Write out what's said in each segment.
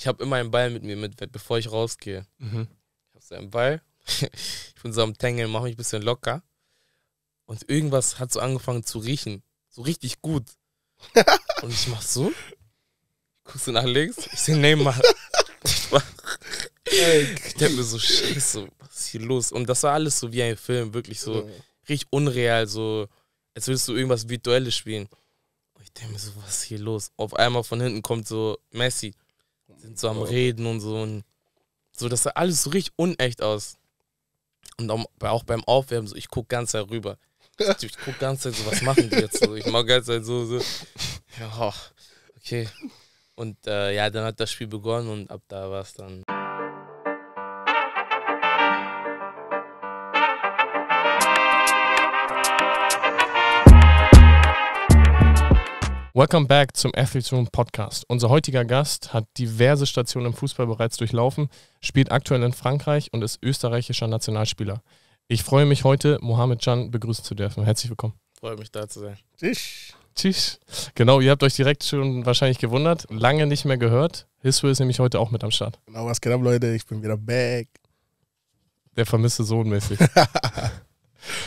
ich habe immer einen Ball mit mir mit, bevor ich rausgehe. Mhm. Ich habe so einen Ball. ich bin so am Tangeln, mache mich ein bisschen locker. Und irgendwas hat so angefangen zu riechen. So richtig gut. Und ich mach so. Guckst du nach links? Ich sehe Neymar. Ich mach. denk mir so, Scheiße, was ist hier los? Und das war alles so wie ein Film, wirklich so richtig unreal, so als würdest du irgendwas Virtuelles spielen. Und ich denke mir so, was ist hier los? Auf einmal von hinten kommt so Messi sind so am Reden und so. Und so, das sah alles so richtig unecht aus. Und auch beim Aufwärmen, so, ich gucke ganz herüber. Ich, ich gucke ganz Zeit so, was machen die jetzt so? Ich mache ganz Zeit so, so. Ja, okay. Und äh, ja, dann hat das Spiel begonnen und ab da war es dann. Welcome back zum Athletes Room Podcast. Unser heutiger Gast hat diverse Stationen im Fußball bereits durchlaufen, spielt aktuell in Frankreich und ist österreichischer Nationalspieler. Ich freue mich heute, Mohamed Can begrüßen zu dürfen. Herzlich willkommen. Freue mich, da zu sein. Tschüss. Tschüss. Genau, ihr habt euch direkt schon wahrscheinlich gewundert. Lange nicht mehr gehört. Hiswe ist nämlich heute auch mit am Start. Genau, was geht ab, Leute? Ich bin wieder back. Der vermisste Sohn mäßig.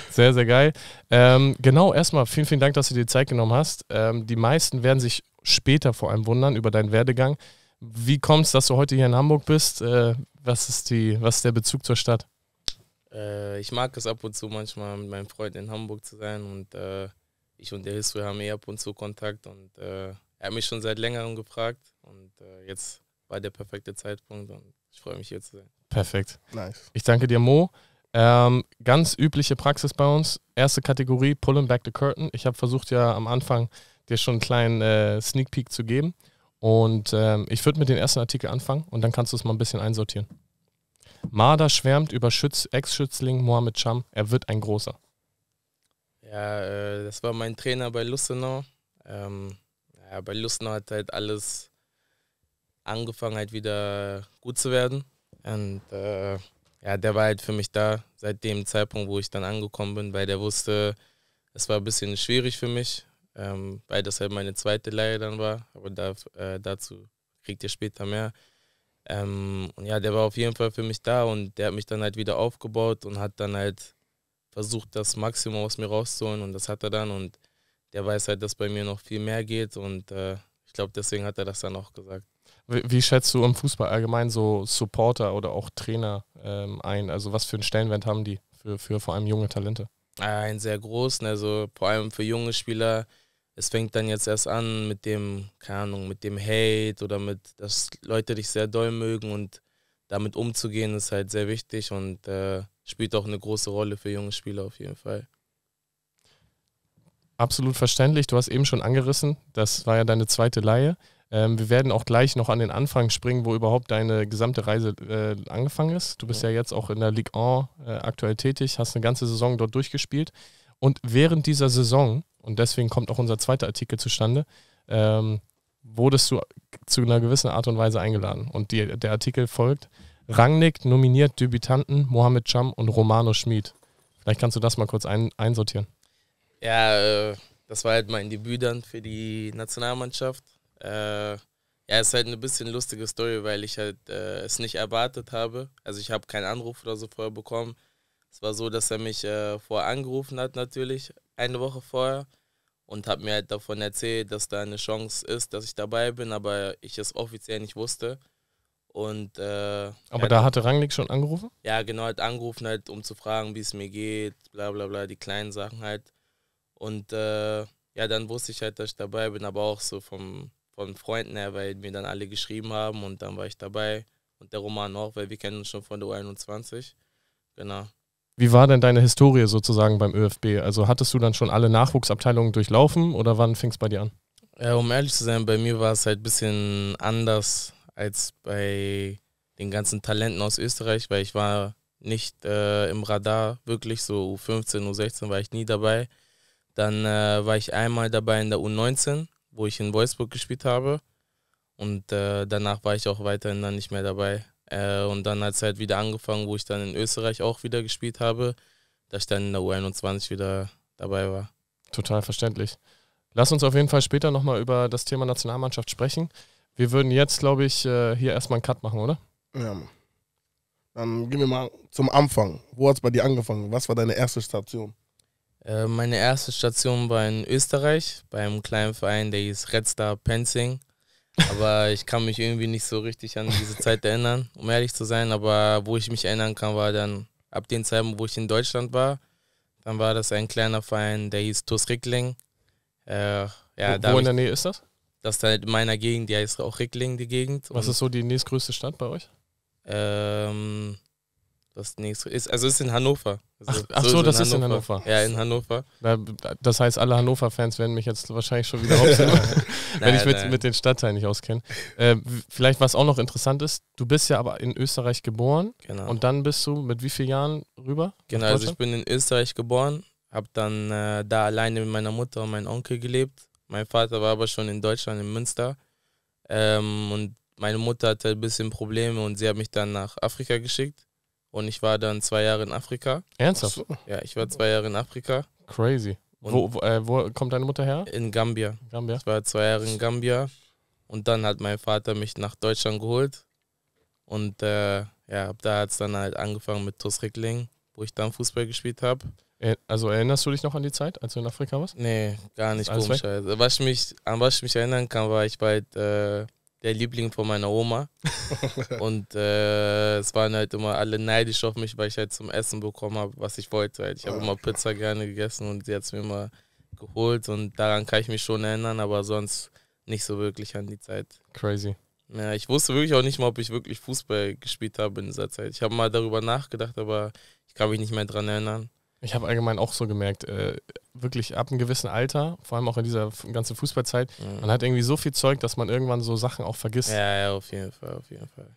Sehr, sehr geil. Ähm, genau, erstmal vielen, vielen Dank, dass du dir Zeit genommen hast. Ähm, die meisten werden sich später vor allem wundern über deinen Werdegang. Wie kommt es, dass du heute hier in Hamburg bist? Äh, was, ist die, was ist der Bezug zur Stadt? Äh, ich mag es ab und zu manchmal mit meinem Freund in Hamburg zu sein und äh, ich und der History haben eh ab und zu Kontakt und äh, er hat mich schon seit längerem gefragt und äh, jetzt war der perfekte Zeitpunkt und ich freue mich hier zu sein. Perfekt. Nice. Ich danke dir, Mo. Ähm, ganz übliche Praxis bei uns. Erste Kategorie, Pulling Back the Curtain. Ich habe versucht ja am Anfang dir schon einen kleinen äh, Sneak Peek zu geben. Und ähm, ich würde mit den ersten Artikel anfangen und dann kannst du es mal ein bisschen einsortieren. Marder schwärmt über Ex-Schützling Mohamed Cham. Er wird ein großer. Ja, äh, das war mein Trainer bei Lustenau. Ähm, ja, bei Lustenau hat halt alles angefangen, halt wieder gut zu werden. Und äh, ja, der war halt für mich da seit dem Zeitpunkt, wo ich dann angekommen bin, weil der wusste, es war ein bisschen schwierig für mich, ähm, weil das halt meine zweite Leihe dann war. Aber da, äh, dazu kriegt ihr später mehr. Ähm, und ja, der war auf jeden Fall für mich da und der hat mich dann halt wieder aufgebaut und hat dann halt versucht, das Maximum aus mir rauszuholen und das hat er dann und der weiß halt, dass bei mir noch viel mehr geht und äh, ich glaube, deswegen hat er das dann auch gesagt. Wie, wie, schätzt du im Fußball allgemein so Supporter oder auch Trainer ähm, ein? Also was für einen Stellenwert haben die für, für vor allem junge Talente? Ah, ein sehr großen, also vor allem für junge Spieler. Es fängt dann jetzt erst an mit dem, keine Ahnung, mit dem Hate oder mit, dass Leute dich sehr doll mögen und damit umzugehen ist halt sehr wichtig und äh, spielt auch eine große Rolle für junge Spieler auf jeden Fall. Absolut verständlich. Du hast eben schon angerissen, das war ja deine zweite Laie. Ähm, wir werden auch gleich noch an den Anfang springen, wo überhaupt deine gesamte Reise äh, angefangen ist. Du bist ja. jetzt auch in der Ligue 1 äh, aktuell tätig, hast eine ganze Saison dort durchgespielt. Und während dieser Saison, und deswegen kommt auch unser zweiter Artikel zustande, ähm, wurdest du zu einer gewissen Art und Weise eingeladen. Und die, der Artikel folgt: Rangnick nominiert Debütanten Mohamed Cham und Romano Schmid. Vielleicht kannst du das mal kurz ein, einsortieren. Ja, äh, das war halt mein Debüt dann für die Nationalmannschaft. Äh, ja, ist halt eine bisschen lustige Story, weil ich halt äh, es nicht erwartet habe. Also ich habe keinen Anruf oder so vorher bekommen. Es war so, dass er mich äh, vorher angerufen hat natürlich, eine Woche vorher. Und hat mir halt davon erzählt, dass da eine Chance ist, dass ich dabei bin, aber ich es offiziell nicht wusste. Und, äh, Aber ja, da hatte Rangnick schon angerufen? Ja, genau, hat angerufen, halt, um zu fragen, wie es mir geht, bla bla bla, die kleinen Sachen halt. Und äh, ja, dann wusste ich halt, dass ich dabei bin, aber auch so vom von Freunden her, weil mir dann alle geschrieben haben und dann war ich dabei. Und der Roman auch, weil wir kennen uns schon von der U21. Genau. Wie war denn deine Historie sozusagen beim ÖFB? Also hattest du dann schon alle Nachwuchsabteilungen durchlaufen oder wann fing es bei dir an? Ja, um ehrlich zu sein, bei mir war es halt ein bisschen anders als bei den ganzen Talenten aus Österreich, weil ich war nicht äh, im Radar, wirklich so U15, U16 war ich nie dabei. Dann äh, war ich einmal dabei in der U19 wo ich in Wolfsburg gespielt habe. Und äh, danach war ich auch weiterhin dann nicht mehr dabei. Äh, und dann hat es halt wieder angefangen, wo ich dann in Österreich auch wieder gespielt habe, dass ich dann in der U21 wieder dabei war. Total verständlich. Lass uns auf jeden Fall später nochmal über das Thema Nationalmannschaft sprechen. Wir würden jetzt, glaube ich, äh, hier erstmal einen Cut machen, oder? Ja. Dann gehen wir mal zum Anfang. Wo hat es bei dir angefangen? Was war deine erste Station? Äh, meine erste Station war in Österreich, beim kleinen Verein, der hieß Red Star Penzing. Aber ich kann mich irgendwie nicht so richtig an diese Zeit erinnern, um ehrlich zu sein. Aber wo ich mich erinnern kann, war dann ab den Zeiten, wo ich in Deutschland war. Dann war das ein kleiner Verein, der hieß TuS Rickling. Äh, ja, wo, wo in der Nähe ist das? Das ist halt in meiner Gegend, die heißt auch Rickling, die Gegend. Was ist so die nächstgrößte Stadt bei euch? Ähm, das nächste ist, also ist in Hannover. Also ach, ach so, so das in ist in Hannover. Ja, in Hannover. Das heißt, alle Hannover-Fans werden mich jetzt wahrscheinlich schon wieder hopsen, wenn ich mit, mit, den Stadtteilen nicht auskenne. Äh, vielleicht, was auch noch interessant ist, du bist ja aber in Österreich geboren. Genau. Und dann bist du mit wie vielen Jahren rüber? Genau, also ich bin in Österreich geboren, habe dann äh, da alleine mit meiner Mutter und meinem Onkel gelebt. Mein Vater war aber schon in Deutschland, in Münster. Ähm, und meine Mutter hatte ein bisschen Probleme und sie hat mich dann nach Afrika geschickt und ich war dann zwei Jahre in Afrika. Ernsthaft? Ja, ich war zwei Jahre in Afrika. Crazy. Wo, wo, äh, wo, kommt deine Mutter her? In Gambia. Gambia. Ich war zwei Jahre in Gambia. Und dann hat mein Vater mich nach Deutschland geholt. Und äh, ja, da hat es dann halt angefangen mit TuS Rickling, wo ich dann Fußball gespielt habe. Äh, also erinnerst du dich noch an die Zeit, als du in Afrika warst? Nee, gar nicht komisch. Halt. Was, ich mich, an was ich mich erinnern kann, war ich bald äh, der Liebling von meiner Oma. und äh, es waren halt immer alle neidisch auf mich, weil ich halt zum Essen bekommen habe, was ich wollte. Halt. Ich habe immer Pizza gerne gegessen und sie hat es mir immer geholt. Und daran kann ich mich schon erinnern, aber sonst nicht so wirklich an die Zeit. Crazy. Ja, ich wusste wirklich auch nicht mal, ob ich wirklich Fußball gespielt habe in dieser Zeit. Ich habe mal darüber nachgedacht, aber ich kann mich nicht mehr daran erinnern. Ich habe allgemein auch so gemerkt, äh, wirklich ab einem gewissen Alter, vor allem auch in dieser ganzen Fußballzeit, mhm. man hat irgendwie so viel Zeug, dass man irgendwann so Sachen auch vergisst. Ja, ja, auf jeden Fall, auf jeden Fall.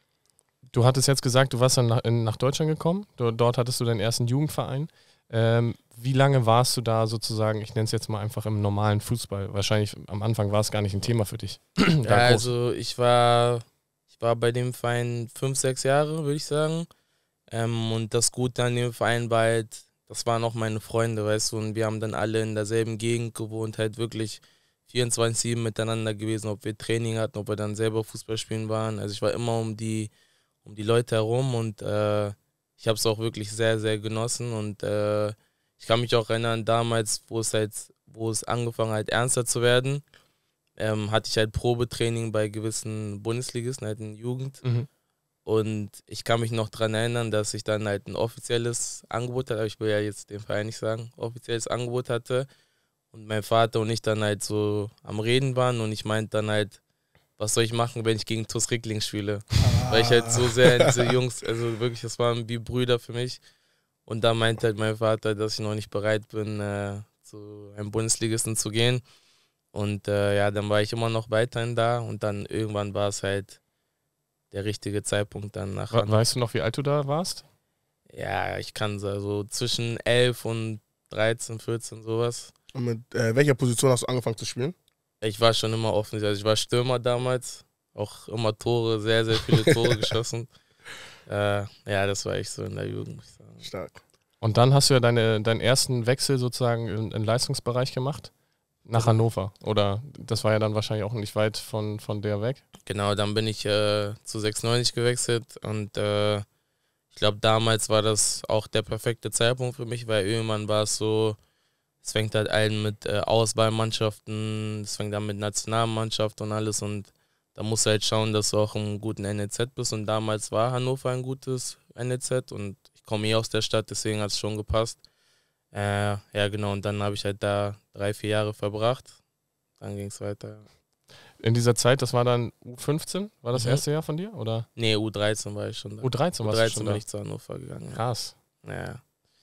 Du hattest jetzt gesagt, du warst dann nach, in, nach Deutschland gekommen, du, dort hattest du deinen ersten Jugendverein. Ähm, wie lange warst du da sozusagen, ich nenne es jetzt mal einfach im normalen Fußball? Wahrscheinlich am Anfang war es gar nicht ein Thema für dich. ja, also ich war, ich war bei dem Verein fünf, sechs Jahre, würde ich sagen. Ähm, und das Gute an dem Verein war halt, das waren auch meine Freunde, weißt du, und wir haben dann alle in derselben Gegend gewohnt, halt wirklich 24-7 miteinander gewesen, ob wir Training hatten, ob wir dann selber Fußball spielen waren. Also ich war immer um die, um die Leute herum und äh, ich habe es auch wirklich sehr, sehr genossen. Und äh, ich kann mich auch erinnern, damals, wo es halt, wo es angefangen hat, ernster zu werden, ähm, hatte ich halt Probetraining bei gewissen Bundesligisten, halt in Jugend. Mhm. Und ich kann mich noch daran erinnern, dass ich dann halt ein offizielles Angebot hatte, aber ich will ja jetzt den Verein nicht sagen, offizielles Angebot hatte. Und mein Vater und ich dann halt so am Reden waren und ich meinte dann halt, was soll ich machen, wenn ich gegen Tus Rickling spiele? Ah. Weil ich halt so sehr diese Jungs, also wirklich, das waren wie Brüder für mich. Und da meinte halt mein Vater, dass ich noch nicht bereit bin, äh, zu einem Bundesligisten zu gehen. Und äh, ja, dann war ich immer noch weiterhin da und dann irgendwann war es halt der richtige Zeitpunkt dann nach. We weißt du noch, wie alt du da warst? Ja, ich kann so zwischen 11 und 13, 14 sowas. Und mit äh, welcher Position hast du angefangen zu spielen? Ich war schon immer offen. Also ich war Stürmer damals, auch immer Tore, sehr, sehr viele Tore geschossen. Äh, ja, das war ich so in der Jugend, Stark. Und dann hast du ja deine, deinen ersten Wechsel sozusagen in, in Leistungsbereich gemacht. Nach Hannover. Oder das war ja dann wahrscheinlich auch nicht weit von, von der weg. Genau, dann bin ich äh, zu 96 gewechselt und äh, ich glaube, damals war das auch der perfekte Zeitpunkt für mich, weil irgendwann war es so, es fängt halt ein mit äh, Auswahlmannschaften, es fängt dann mit Nationalmannschaft und alles und da musst du halt schauen, dass du auch im guten NEZ bist und damals war Hannover ein gutes NEZ und ich komme eh aus der Stadt, deswegen hat es schon gepasst. Äh, ja, genau. Und dann habe ich halt da drei, vier Jahre verbracht. Dann ging es weiter. In dieser Zeit, das war dann U15, war das mhm. erste Jahr von dir? Oder? Nee, U13 war ich schon da. U13, u schon da. U13 bin ich zu Hannover gegangen. Krass. Ja.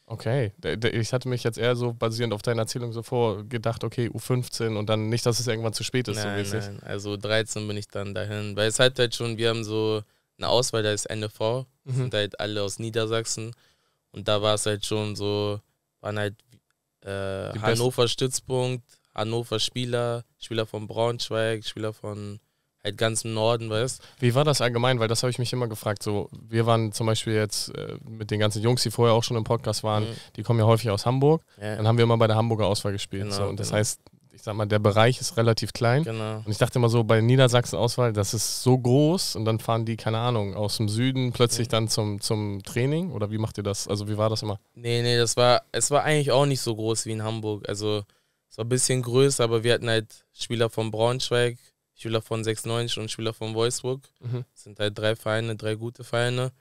Okay, ich hatte mich jetzt eher so basierend auf deiner Erzählung so vorgedacht, okay, U15 und dann nicht, dass es irgendwann zu spät ist. Nein, so nein. also u 13 bin ich dann dahin, weil es halt halt schon, wir haben so eine Auswahl, da ist NFV, mhm. sind halt alle aus Niedersachsen und da war es halt schon so, waren halt äh, Hannover Stützpunkt, Hannover Spieler, Spieler von Braunschweig, Spieler von halt ganz im Norden, weißt Wie war das allgemein? Weil das habe ich mich immer gefragt. So, wir waren zum Beispiel jetzt äh, mit den ganzen Jungs, die vorher auch schon im Podcast waren, mhm. die kommen ja häufig aus Hamburg. Ja. Dann haben wir immer bei der Hamburger Auswahl gespielt. Genau, so. Und das genau. heißt, ich sag mal, der Bereich ist relativ klein. Genau. Und ich dachte immer so, bei Niedersachsen-Auswahl, das ist so groß und dann fahren die, keine Ahnung, aus dem Süden plötzlich mhm. dann zum, zum Training oder wie macht ihr das? Also wie war das immer? Nee, nee, das war, es war eigentlich auch nicht so groß wie in Hamburg. Also es war ein bisschen größer, aber wir hatten halt Spieler von Braunschweig, Spieler von 96 und Spieler von Wolfsburg. Mhm. Das sind halt drei Vereine, drei gute Vereine.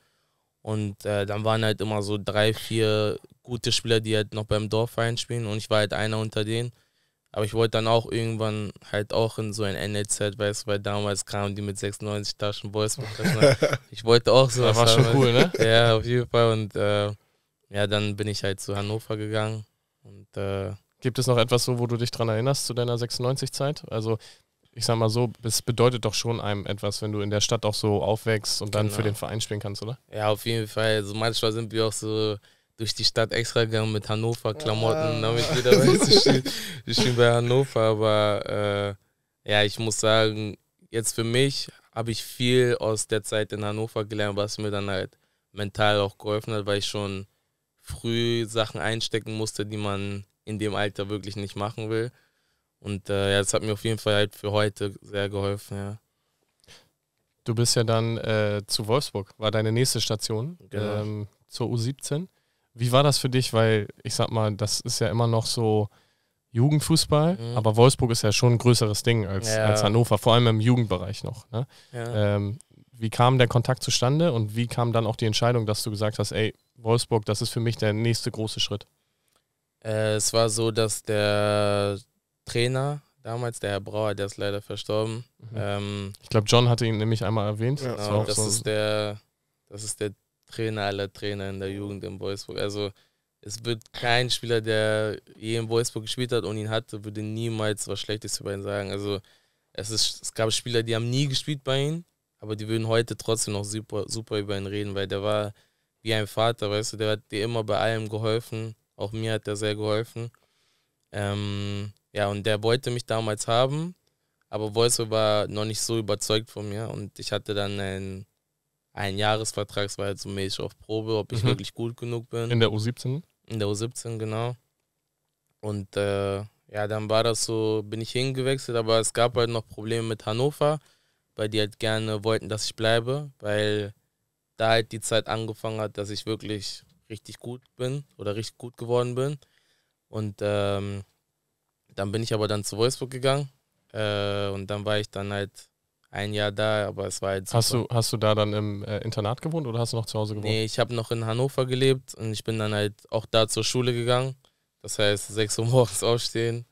Und äh, dann waren halt immer so drei, vier gute Spieler, die halt noch beim Dorfverein spielen. Und ich war halt einer unter denen. Aber ich wollte dann auch irgendwann halt auch in so ein NLZ, e weißt du, weil damals kamen die mit 96 Taschen Boys. ich wollte auch sowas. Das war schon cool, ne? Ja, auf jeden Fall. Und äh, ja, dann bin ich halt zu Hannover gegangen. Und, äh, Gibt es noch etwas so, wo du dich dran erinnerst zu deiner 96-Zeit? Also ich sag mal so, es bedeutet doch schon einem etwas, wenn du in der Stadt auch so aufwächst und genau. dann für genau. den Verein spielen kannst, oder? Ja, auf jeden Fall. Also manchmal sind wir auch so durch die Stadt extra gegangen mit Hannover-Klamotten, ja. Ah. damit jeder weiß, ich bin, ich bin bei Hannover. Aber äh, ja, ich muss sagen, jetzt für mich habe ich viel aus der Zeit in Hannover gelernt, was mir dann halt mental auch geholfen hat, weil ich schon früh Sachen einstecken musste, die man in dem Alter wirklich nicht machen will. Und äh, ja, das hat mir auf jeden Fall halt für heute sehr geholfen, ja. Du bist ja dann äh, zu Wolfsburg, war deine nächste Station genau. ähm, zur U17. Wie war das für dich? Weil ich sag mal, das ist ja immer noch so Jugendfußball, mhm. aber Wolfsburg ist ja schon ein größeres Ding als, ja. als Hannover, vor allem im Jugendbereich noch. Ne? Ja. Ähm, wie kam der Kontakt zustande und wie kam dann auch die Entscheidung, dass du gesagt hast, ey, Wolfsburg, das ist für mich der nächste große Schritt? Äh, es war so, dass der Trainer damals, der Herr Brauer, der ist leider verstorben. Mhm. Ähm, ich glaube, John hatte ihn nämlich einmal erwähnt. Ja. Genau, das, das so ist der, das ist der Trainer aller Trainer in der Jugend in Wolfsburg. Also es wird kein Spieler, der je in Wolfsburg gespielt hat und ihn hatte, würde niemals was Schlechtes über ihn sagen. Also es, ist, es gab Spieler, die haben nie gespielt bei ihm, aber die würden heute trotzdem noch super, super über ihn reden, weil der war wie ein Vater, weißt du, der hat dir immer bei allem geholfen. Auch mir hat er sehr geholfen. Ähm, ja, und der wollte mich damals haben, aber Wolfsburg war noch nicht so überzeugt von mir und ich hatte dann einen ein Jahresvertrag, war jetzt so mäßig auf Probe, ob ich mhm. wirklich gut genug bin. In der U17? In der U17, genau. Und äh, ja, dann war das so, bin ich hingewechselt, aber es gab halt noch Probleme mit Hannover, weil die halt gerne wollten, dass ich bleibe, weil da halt die Zeit angefangen hat, dass ich wirklich richtig gut bin oder richtig gut geworden bin. Und ähm, dann bin ich aber dann zu Wolfsburg gegangen äh, und dann war ich dann halt ein Jahr da, aber es war jetzt. Hast du, hast du da dann im äh, Internat gewohnt oder hast du noch zu Hause gewohnt? Nee, ich habe noch in Hannover gelebt und ich bin dann halt auch da zur Schule gegangen. Das heißt, 6 Uhr morgens aufstehen,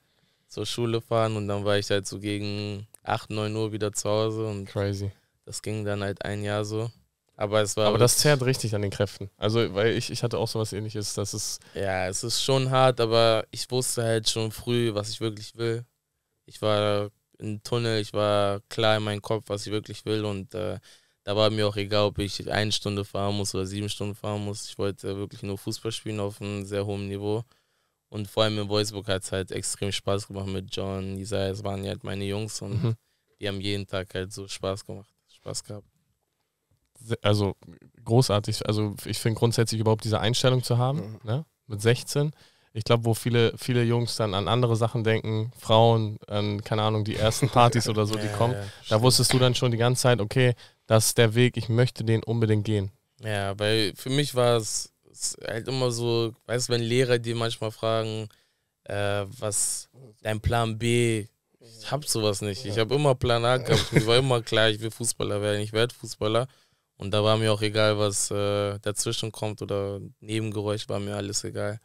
zur Schule fahren und dann war ich halt so gegen 8, 9 Uhr wieder zu Hause. Und Crazy. Das ging dann halt ein Jahr so. Aber es war. Aber das zerrt richtig an den Kräften. Also, weil ich, ich hatte auch sowas ähnliches, dass es. Ja, es ist schon hart, aber ich wusste halt schon früh, was ich wirklich will. Ich war im Tunnel. Ich war klar in meinem Kopf, was ich wirklich will und äh, da war mir auch egal, ob ich eine Stunde fahren muss oder sieben Stunden fahren muss. Ich wollte wirklich nur Fußball spielen auf einem sehr hohen Niveau. Und vor allem in Wolfsburg hat es halt extrem Spaß gemacht mit John, Isaiah, es waren ja halt meine Jungs und mhm. die haben jeden Tag halt so Spaß gemacht, Spaß gehabt. Also großartig, also ich finde grundsätzlich überhaupt diese Einstellung zu haben, mhm. ne? mit 16 ich glaube, wo viele, viele Jungs dann an andere Sachen denken, Frauen, an, keine Ahnung, die ersten Partys oder so, die ja, kommen, ja, da wusstest du dann schon die ganze Zeit, okay, das ist der Weg, ich möchte den unbedingt gehen. Ja, weil für mich war es halt immer so, weißt du, wenn Lehrer dir manchmal fragen, äh, was dein Plan B, ich hab sowas nicht. Ich habe immer Plan A gehabt. Mir war immer klar, ich will Fußballer werden, ich werde Fußballer. Und da war mir auch egal, was äh, dazwischen kommt oder Nebengeräusch, war mir alles egal.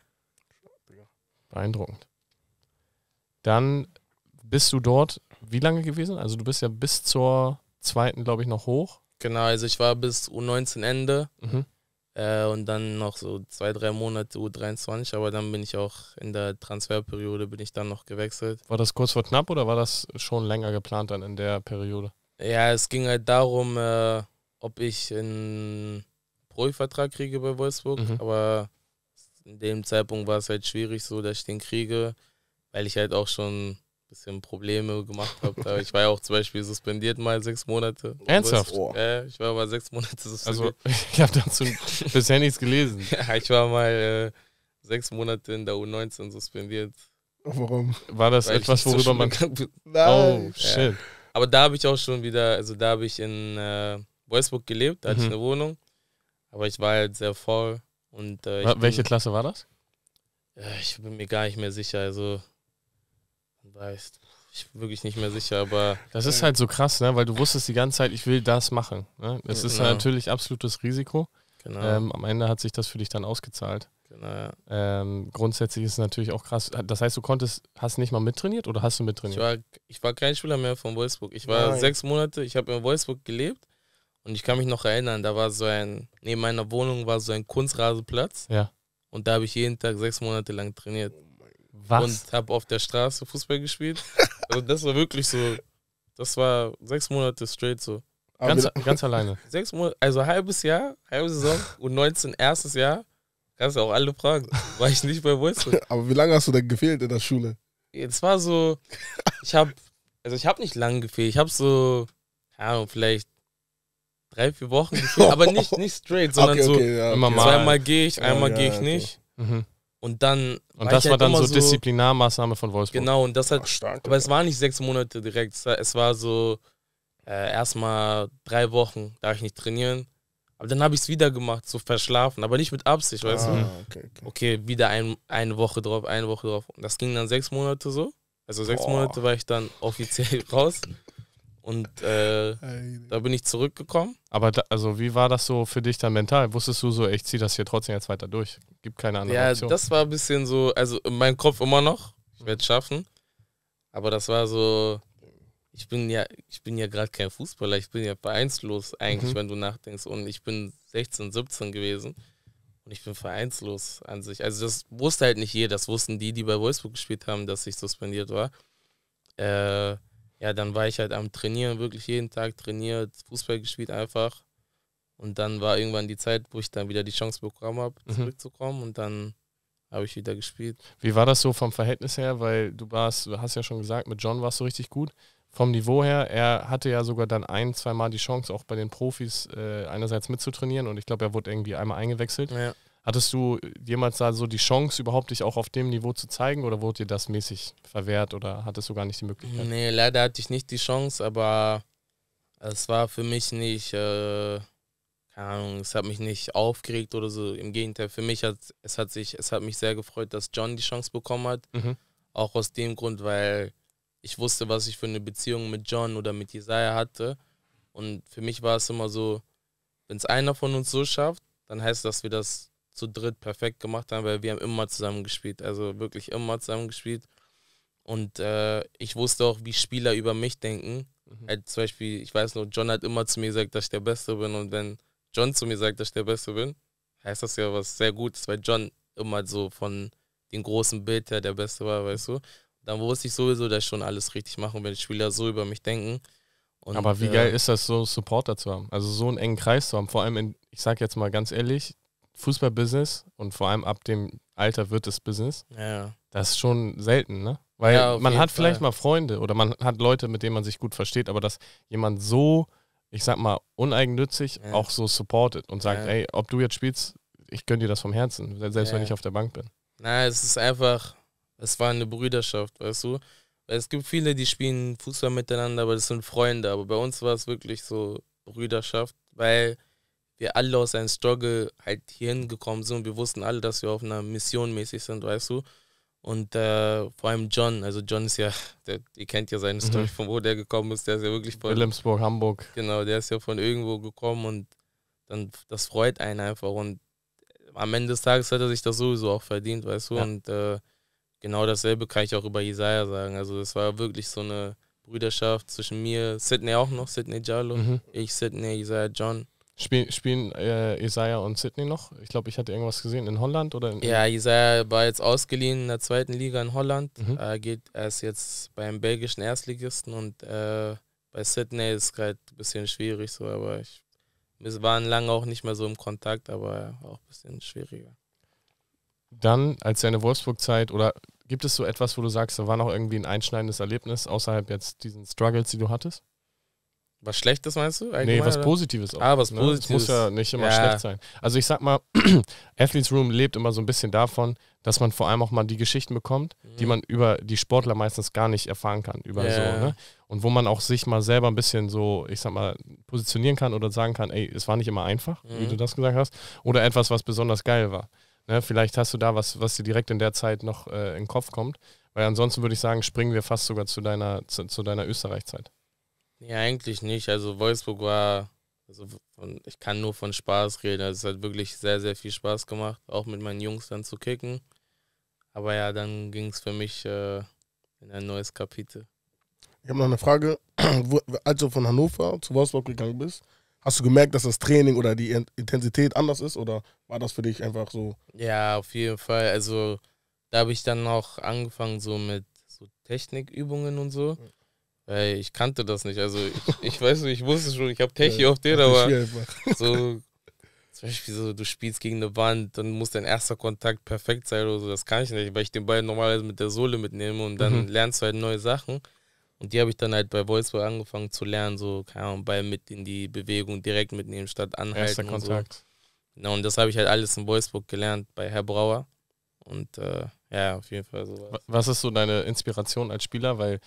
Beeindruckend. Dann bist du dort wie lange gewesen? Also du bist ja bis zur zweiten, glaube ich, noch hoch. Genau, also ich war bis U19 Ende mhm. äh, und dann noch so zwei, drei Monate U23, aber dann bin ich auch in der Transferperiode, bin ich dann noch gewechselt. War das kurz vor knapp oder war das schon länger geplant dann in der Periode? Ja, es ging halt darum, äh, ob ich einen Profivertrag kriege bei Wolfsburg, mhm. aber in dem Zeitpunkt war es halt schwierig so, dass ich den kriege, weil ich halt auch schon ein bisschen Probleme gemacht habe. ich war ja auch zum Beispiel suspendiert mal sechs Monate. Ernsthaft? Oh. Äh, ich war mal sechs Monate also, suspendiert. Also ich habe dazu bisher nichts gelesen. ja, ich war mal äh, sechs Monate in der U19 suspendiert. Warum? War das weil etwas, worüber man... Nein. Oh, shit. Ja. Aber da habe ich auch schon wieder, also da habe ich in äh, Wolfsburg gelebt, da hatte mhm. ich eine Wohnung. Aber ich war halt sehr faul und, äh, Welche bin, Klasse war das? Äh, ich bin mir gar nicht mehr sicher. Also, weißt ich bin wirklich nicht mehr sicher, aber. Das ist halt so krass, ne? weil du wusstest die ganze Zeit, ich will das machen. Ne? Es genau. ist natürlich absolutes Risiko. Genau. Ähm, am Ende hat sich das für dich dann ausgezahlt. Genau, ja. ähm, grundsätzlich ist es natürlich auch krass. Das heißt, du konntest, hast nicht mal mittrainiert oder hast du mittrainiert? Ich war, ich war kein Schüler mehr von Wolfsburg. Ich war Nein. sechs Monate, ich habe in Wolfsburg gelebt und ich kann mich noch erinnern, da war so ein, neben meiner Wohnung war so ein Kunstrasenplatz. Ja. Und da habe ich jeden Tag sechs Monate lang trainiert. Was? Und habe auf der Straße Fußball gespielt. also das war wirklich so, das war sechs Monate straight so. Ganz, ganz alleine. Sechs Monate, also halbes Jahr, halbe Saison und 19 erstes Jahr. Kannst du auch alle fragen. War ich nicht bei Wolfsburg. Aber wie lange hast du denn gefehlt in der Schule? Es war so, ich habe, also ich habe nicht lange gefehlt. Ich habe so, keine Ahnung, vielleicht drei, vier Wochen gefühlt, aber nicht, nicht straight, sondern okay, okay, so ja, okay. zweimal gehe ich, einmal ja, gehe ich nicht. Mhm. Und dann. Und war das halt war dann so Disziplinarmaßnahme von Wolfsburg. Genau, und das hat. Ach, stark, aber es war nicht sechs Monate direkt. Es war so äh, erstmal drei Wochen, darf ich nicht trainieren. Aber dann habe ich es wieder gemacht, so verschlafen, aber nicht mit Absicht, ah, weißt ah, du? Okay, okay. wieder ein, eine Woche drauf, eine Woche drauf. Und das ging dann sechs Monate so. Also sechs Boah. Monate war ich dann offiziell raus. Und äh, da bin ich zurückgekommen. Aber da, also wie war das so für dich dann mental? Wusstest du so, ich ziehe das hier trotzdem jetzt weiter durch? Gibt keine andere ja, Option. Ja, das war ein bisschen so, also in meinem Kopf immer noch, ich werde es schaffen. Aber das war so, ich bin ja, ich bin ja gerade kein Fußballer, ich bin ja vereinslos eigentlich, mhm. wenn du nachdenkst. Und ich bin 16, 17 gewesen und ich bin vereinslos an sich. Also das wusste halt nicht jeder, das wussten die, die bei Wolfsburg gespielt haben, dass ich suspendiert war. Äh, ja, dann war ich halt am Trainieren, wirklich jeden Tag trainiert, Fußball gespielt einfach. Und dann war irgendwann die Zeit, wo ich dann wieder die Chance bekommen habe, mhm. zurückzukommen und dann habe ich wieder gespielt. Wie war das so vom Verhältnis her? Weil du warst, du hast ja schon gesagt, mit John warst du richtig gut. Vom Niveau her, er hatte ja sogar dann ein, zweimal die Chance, auch bei den Profis äh, einerseits mitzutrainieren und ich glaube, er wurde irgendwie einmal eingewechselt. Ja. Hattest du jemals da so die Chance, überhaupt dich auch auf dem Niveau zu zeigen oder wurde dir das mäßig verwehrt oder hattest du gar nicht die Möglichkeit? Nee, leider hatte ich nicht die Chance, aber es war für mich nicht, äh, keine Ahnung, es hat mich nicht aufgeregt oder so. Im Gegenteil, für mich hat es hat sich, es hat mich sehr gefreut, dass John die Chance bekommen hat. Mhm. Auch aus dem Grund, weil ich wusste, was ich für eine Beziehung mit John oder mit Isaiah hatte. Und für mich war es immer so, wenn es einer von uns so schafft, dann heißt das, dass wir das zu dritt perfekt gemacht haben, weil wir haben immer zusammen gespielt, also wirklich immer zusammen gespielt. Und äh, ich wusste auch, wie Spieler über mich denken. Mhm. Halt zum Beispiel, ich weiß nur, John hat immer zu mir gesagt, dass ich der Beste bin. Und wenn John zu mir sagt, dass ich der Beste bin, heißt das ja was sehr Gutes, weil John immer so von dem großen Bild her der Beste war, weißt du. Dann wusste ich sowieso, dass ich schon alles richtig mache, wenn Spieler so über mich denken. Und, Aber wie äh, geil ist das, so Supporter zu haben? Also so einen engen Kreis zu haben. Vor allem, in, ich sag jetzt mal ganz ehrlich, Fußballbusiness und vor allem ab dem Alter wird es Business. Ja. Das ist schon selten, ne? Weil ja, man hat Fall. vielleicht mal Freunde oder man hat Leute, mit denen man sich gut versteht, aber dass jemand so, ich sag mal, uneigennützig ja. auch so supportet und sagt, ey, ob du jetzt spielst, ich gönne dir das vom Herzen, selbst wenn ich auf der Bank bin. Nein, es ist einfach, es war eine Brüderschaft, weißt du? Es gibt viele, die spielen Fußball miteinander, aber das sind Freunde. Aber bei uns war es wirklich so Brüderschaft, weil wir alle aus einem Struggle halt hierhin gekommen sind und wir wussten alle, dass wir auf einer Mission mäßig sind, weißt du. Und äh, vor allem John, also John ist ja, der, ihr kennt ja seine mhm. Story, mhm. von wo der gekommen ist, der ist ja wirklich von... Wilhelmsburg, Hamburg. Genau, der ist ja von irgendwo gekommen und dann, das freut einen einfach und äh, am Ende des Tages hat er sich das sowieso auch verdient, weißt du, ja. und äh, genau dasselbe kann ich auch über Isaiah sagen, also es war wirklich so eine Brüderschaft zwischen mir, Sydney auch noch, Sydney Jallo, mhm. ich, Sydney, Isaiah, John Spiel, spielen äh, Isaiah und Sydney noch? Ich glaube, ich hatte irgendwas gesehen in Holland oder in Ja, Isaiah war jetzt ausgeliehen in der zweiten Liga in Holland. Mhm. Äh, geht erst jetzt beim belgischen Erstligisten und äh, bei Sydney ist es gerade ein bisschen schwierig so, aber ich, wir waren lange auch nicht mehr so im Kontakt, aber auch ein bisschen schwieriger. Dann, als deine Wolfsburg-Zeit oder gibt es so etwas, wo du sagst, da war noch irgendwie ein einschneidendes Erlebnis außerhalb jetzt diesen Struggles, die du hattest? Was Schlechtes meinst du? Allgemein, nee, was oder? Positives auch. Ah, was ne? Positives. Das muss ja nicht immer ja. schlecht sein. Also ich sag mal, Athletes Room lebt immer so ein bisschen davon, dass man vor allem auch mal die Geschichten bekommt, mhm. die man über die Sportler meistens gar nicht erfahren kann. Über yeah. so, ne? Und wo man auch sich mal selber ein bisschen so, ich sag mal, positionieren kann oder sagen kann, ey, es war nicht immer einfach, mhm. wie du das gesagt hast. Oder etwas, was besonders geil war. Ne? Vielleicht hast du da was, was dir direkt in der Zeit noch äh, in den Kopf kommt. Weil ansonsten würde ich sagen, springen wir fast sogar zu deiner, zu, zu deiner Österreich-Zeit. Ja, eigentlich nicht. Also Wolfsburg war, also von, ich kann nur von Spaß reden. Also es hat wirklich sehr, sehr viel Spaß gemacht, auch mit meinen Jungs dann zu kicken. Aber ja, dann ging es für mich äh, in ein neues Kapitel. Ich habe noch eine Frage. Als du von Hannover zu Wolfsburg gegangen bist, hast du gemerkt, dass das Training oder die Intensität anders ist oder war das für dich einfach so? Ja, auf jeden Fall. Also da habe ich dann auch angefangen so mit so Technikübungen und so. Mhm. Ey, ich kannte das nicht. Also ich, ich weiß nicht, ich wusste schon, ich habe Techie ja, auf den, aber so zum Beispiel so, du spielst gegen eine Wand, dann muss dein erster Kontakt perfekt sein oder so. Das kann ich nicht, weil ich den Ball normalerweise mit der Sohle mitnehme und dann mhm. lernst du halt neue Sachen. Und die habe ich dann halt bei Wolfsburg angefangen zu lernen, so, keine Ahnung, Ball mit in die Bewegung direkt mitnehmen, statt anhalten. Erster Kontakt. so. Genau, und das habe ich halt alles in Wolfsburg gelernt bei Herr Brauer. Und äh, ja, auf jeden Fall sowas. Was ist so deine Inspiration als Spieler? Weil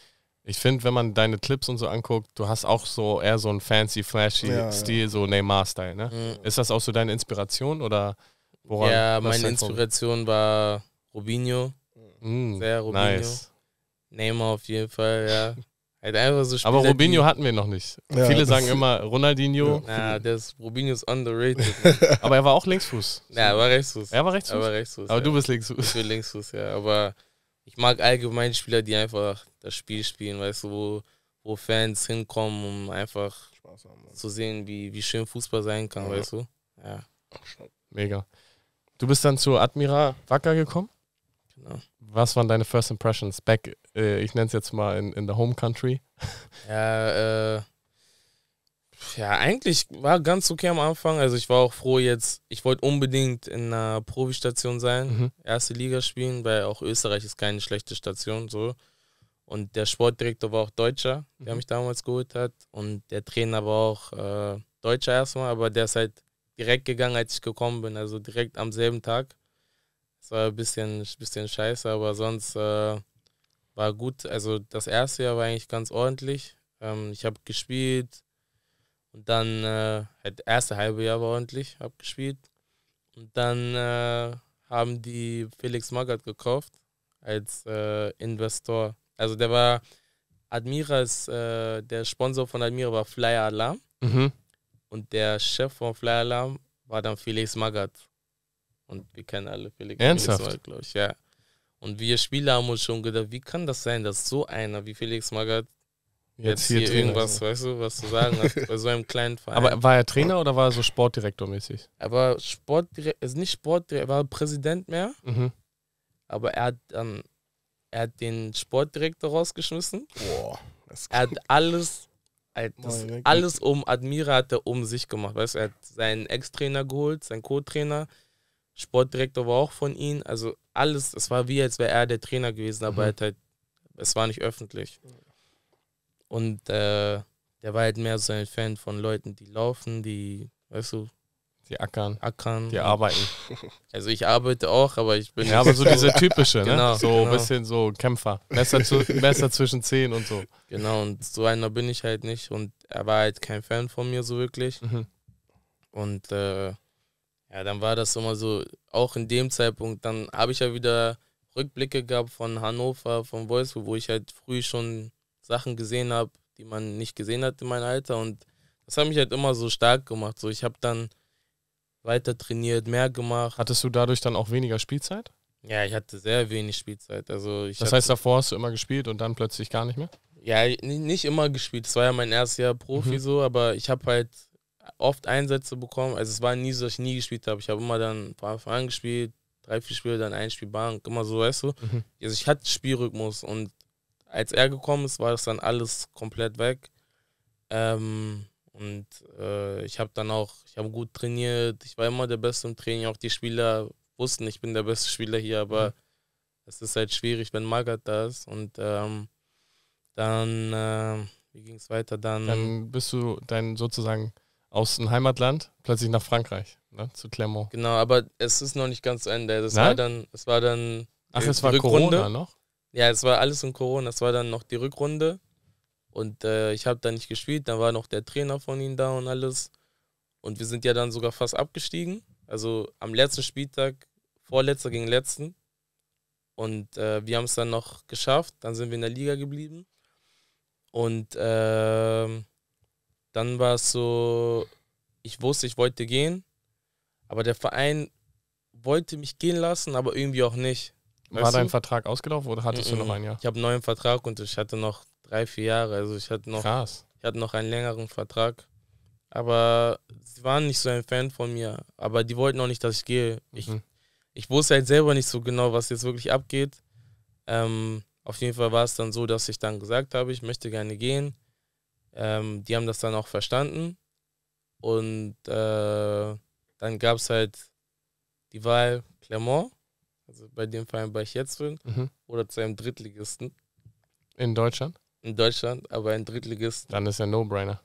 ich finde, wenn man deine Clips und so anguckt, du hast auch so eher so einen fancy, flashy ja, Stil, ja. so Neymar-Style. Ne? Mhm. Ist das auch so deine Inspiration oder woran? Ja, meine Inspiration war Robinho. Mhm. Sehr Robinho. Nice. Neymar auf jeden Fall, ja. halt einfach so Spieler, Aber Robinho hatten wir noch nicht. Ja, Viele sagen immer Ronaldinho. Na, das Robinho ist underrated. aber er war auch Linksfuß. Ja, er war Rechtsfuß. Er war Rechtsfuß. Er war Rechtsfuß. Aber ja. du bist Linksfuß. Ich bin Linksfuß, ja. Aber ich mag allgemein Spieler, die einfach das Spiel spielen, weißt du, wo, wo Fans hinkommen, um einfach haben, zu sehen, wie, wie schön Fußball sein kann, ja. weißt du? Ja. Mega. Du bist dann zu Admira Wacker gekommen? Genau. Was waren deine First Impressions back, äh, ich nenne es jetzt mal in, in the home country? Ja, äh, ja, eigentlich war ganz okay am Anfang. Also ich war auch froh jetzt, ich wollte unbedingt in einer Profistation sein, mhm. erste Liga spielen, weil auch Österreich ist keine schlechte Station so. Und der Sportdirektor war auch Deutscher, der mhm. mich damals geholt hat. Und der Trainer war auch äh, Deutscher erstmal, aber der ist halt direkt gegangen, als ich gekommen bin, also direkt am selben Tag. Das war ein bisschen, bisschen scheiße, aber sonst äh, war gut. Also das erste Jahr war eigentlich ganz ordentlich. Ähm, ich habe gespielt, und dann, äh, das halt erste halbe Jahr war ordentlich abgespielt. Und dann äh, haben die Felix Magath gekauft als äh, Investor. Also der war Admira äh, der Sponsor von Admira war Flyer Alarm. Mhm. Und der Chef von Flyer Alarm war dann Felix Magath. Und wir kennen alle Felix, Ernsthaft? Felix Magath, glaube ich, ja. Und wir Spieler haben uns schon gedacht, wie kann das sein, dass so einer wie Felix Magath jetzt, jetzt hier, hier irgendwas, Trainer. weißt du, was zu sagen hast bei so einem kleinen Verein. Aber war er Trainer oder war er so Sportdirektor-mäßig? Er war Sportdirektor, also ist nicht Sportdirektor, er war Präsident mehr. Mhm. Aber er hat dann, er hat den Sportdirektor rausgeschmissen. Boah, das er hat alles, das, alles um Admira hat er um sich gemacht. Weißt du, er hat seinen Ex-Trainer geholt, seinen Co-Trainer. Sportdirektor war auch von ihm. Also alles, es war wie, als wäre er der Trainer gewesen, aber mhm. halt, es war nicht öffentlich. Und äh, der war halt mehr so ein Fan von Leuten, die laufen, die, weißt du, die ackern. Ackern. Die arbeiten. Also ich arbeite auch, aber ich bin. Ja, aber so diese typische, ne? Genau, so ein genau. bisschen so Kämpfer. Messer, zu, Messer zwischen zehn und so. Genau, und so einer bin ich halt nicht. Und er war halt kein Fan von mir so wirklich. Mhm. Und äh, ja, dann war das immer so, auch in dem Zeitpunkt, dann habe ich ja wieder Rückblicke gehabt von Hannover, von Wolfsburg, wo ich halt früh schon Sachen gesehen habe, die man nicht gesehen hat in meinem Alter. Und das hat mich halt immer so stark gemacht. So, ich habe dann weiter trainiert, mehr gemacht. Hattest du dadurch dann auch weniger Spielzeit? Ja, ich hatte sehr wenig Spielzeit. Also ich das heißt, davor hast du immer gespielt und dann plötzlich gar nicht mehr? Ja, nicht immer gespielt. Es war ja mein erstes Jahr Profi mhm. so, aber ich habe halt oft Einsätze bekommen. Also es war nie so, dass ich nie gespielt habe. Ich habe immer dann ein paar an gespielt, drei, vier Spiele, dann ein Spiel Bank, immer so, weißt du. Mhm. Also ich hatte Spielrhythmus und als er gekommen ist, war das dann alles komplett weg. Ähm, und äh, ich habe dann auch, ich habe gut trainiert, ich war immer der Beste im Training, auch die Spieler wussten, ich bin der beste Spieler hier, aber mhm. es ist halt schwierig, wenn Magath da ist. Und ähm, dann, äh, wie ging es weiter? Dann, dann bist du dann sozusagen aus dem Heimatland plötzlich nach Frankreich, ne, zu Clermont. Genau, aber es ist noch nicht ganz zu Ende. Das war dann, es war dann Ach, es war Rückrunde. Corona noch? Ja, es war alles in Corona. Es war dann noch die Rückrunde. Und äh, ich habe da nicht gespielt. Dann war noch der Trainer von ihnen da und alles. Und wir sind ja dann sogar fast abgestiegen. Also am letzten Spieltag, vorletzter gegen letzten. Und äh, wir haben es dann noch geschafft. Dann sind wir in der Liga geblieben. Und äh, dann war es so, ich wusste, ich wollte gehen. Aber der Verein wollte mich gehen lassen, aber irgendwie auch nicht. Weißt War dein du? Vertrag ausgelaufen oder hattest mm -mm. du noch ein Jahr? Ich habe einen neuen Vertrag und ich hatte noch drei, vier Jahre. Also ich hatte noch, Krass. Ich hatte noch einen längeren Vertrag. Aber sie waren nicht so ein Fan von mir. Aber die wollten auch nicht, dass ich gehe. Ich, mhm. ich wusste halt selber nicht so genau, was jetzt wirklich abgeht. Ähm, auf jeden Fall war es dann so, dass ich dann gesagt habe, ich möchte gerne gehen. Ähm, die haben das dann auch verstanden. Und äh, dann gab es halt die Wahl Clermont also bei dem Verein, bei ich jetzt bin, mhm. oder zu einem Drittligisten. In Deutschland? In Deutschland, aber ein Drittligisten. Dann ist er No-Brainer.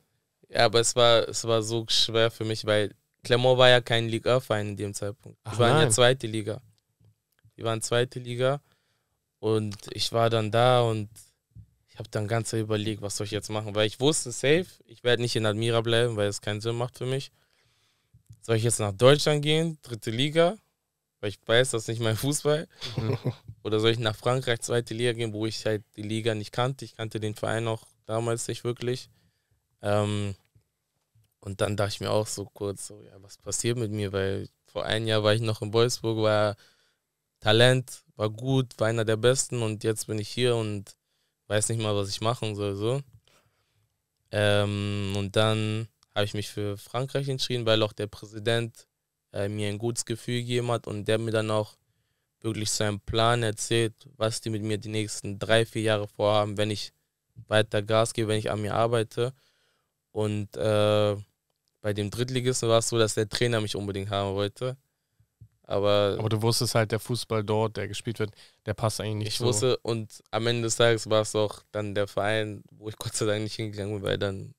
Ja, aber es war, es war so schwer für mich, weil Clermont war ja kein Liga-Verein in dem Zeitpunkt. Die Ach, waren nein. ja zweite Liga. Die waren zweite Liga und ich war dann da und ich habe dann ganz überlegt, was soll ich jetzt machen, weil ich wusste safe, ich werde nicht in Admira bleiben, weil es keinen Sinn macht für mich. Soll ich jetzt nach Deutschland gehen, dritte Liga? weil ich weiß, das ist nicht mein Fußball. Mhm. Oder soll ich nach Frankreich zweite Liga gehen, wo ich halt die Liga nicht kannte? Ich kannte den Verein auch damals nicht wirklich. Ähm, und dann dachte ich mir auch so kurz, so, ja, was passiert mit mir? Weil vor einem Jahr war ich noch in Wolfsburg, war Talent, war gut, war einer der Besten und jetzt bin ich hier und weiß nicht mal, was ich machen soll. So. Ähm, und dann habe ich mich für Frankreich entschieden, weil auch der Präsident äh, mir ein gutes Gefühl gegeben hat und der mir dann auch wirklich seinen Plan erzählt, was die mit mir die nächsten drei, vier Jahre vorhaben, wenn ich weiter Gas gebe, wenn ich an mir arbeite. Und äh, bei dem Drittligisten war es so, dass der Trainer mich unbedingt haben wollte. Aber, aber du wusstest halt, der Fußball dort, der gespielt wird, der passt eigentlich nicht. Ich so. wusste, und am Ende des Tages war es auch dann der Verein, wo ich Gott sei Dank nicht hingegangen bin, weil dann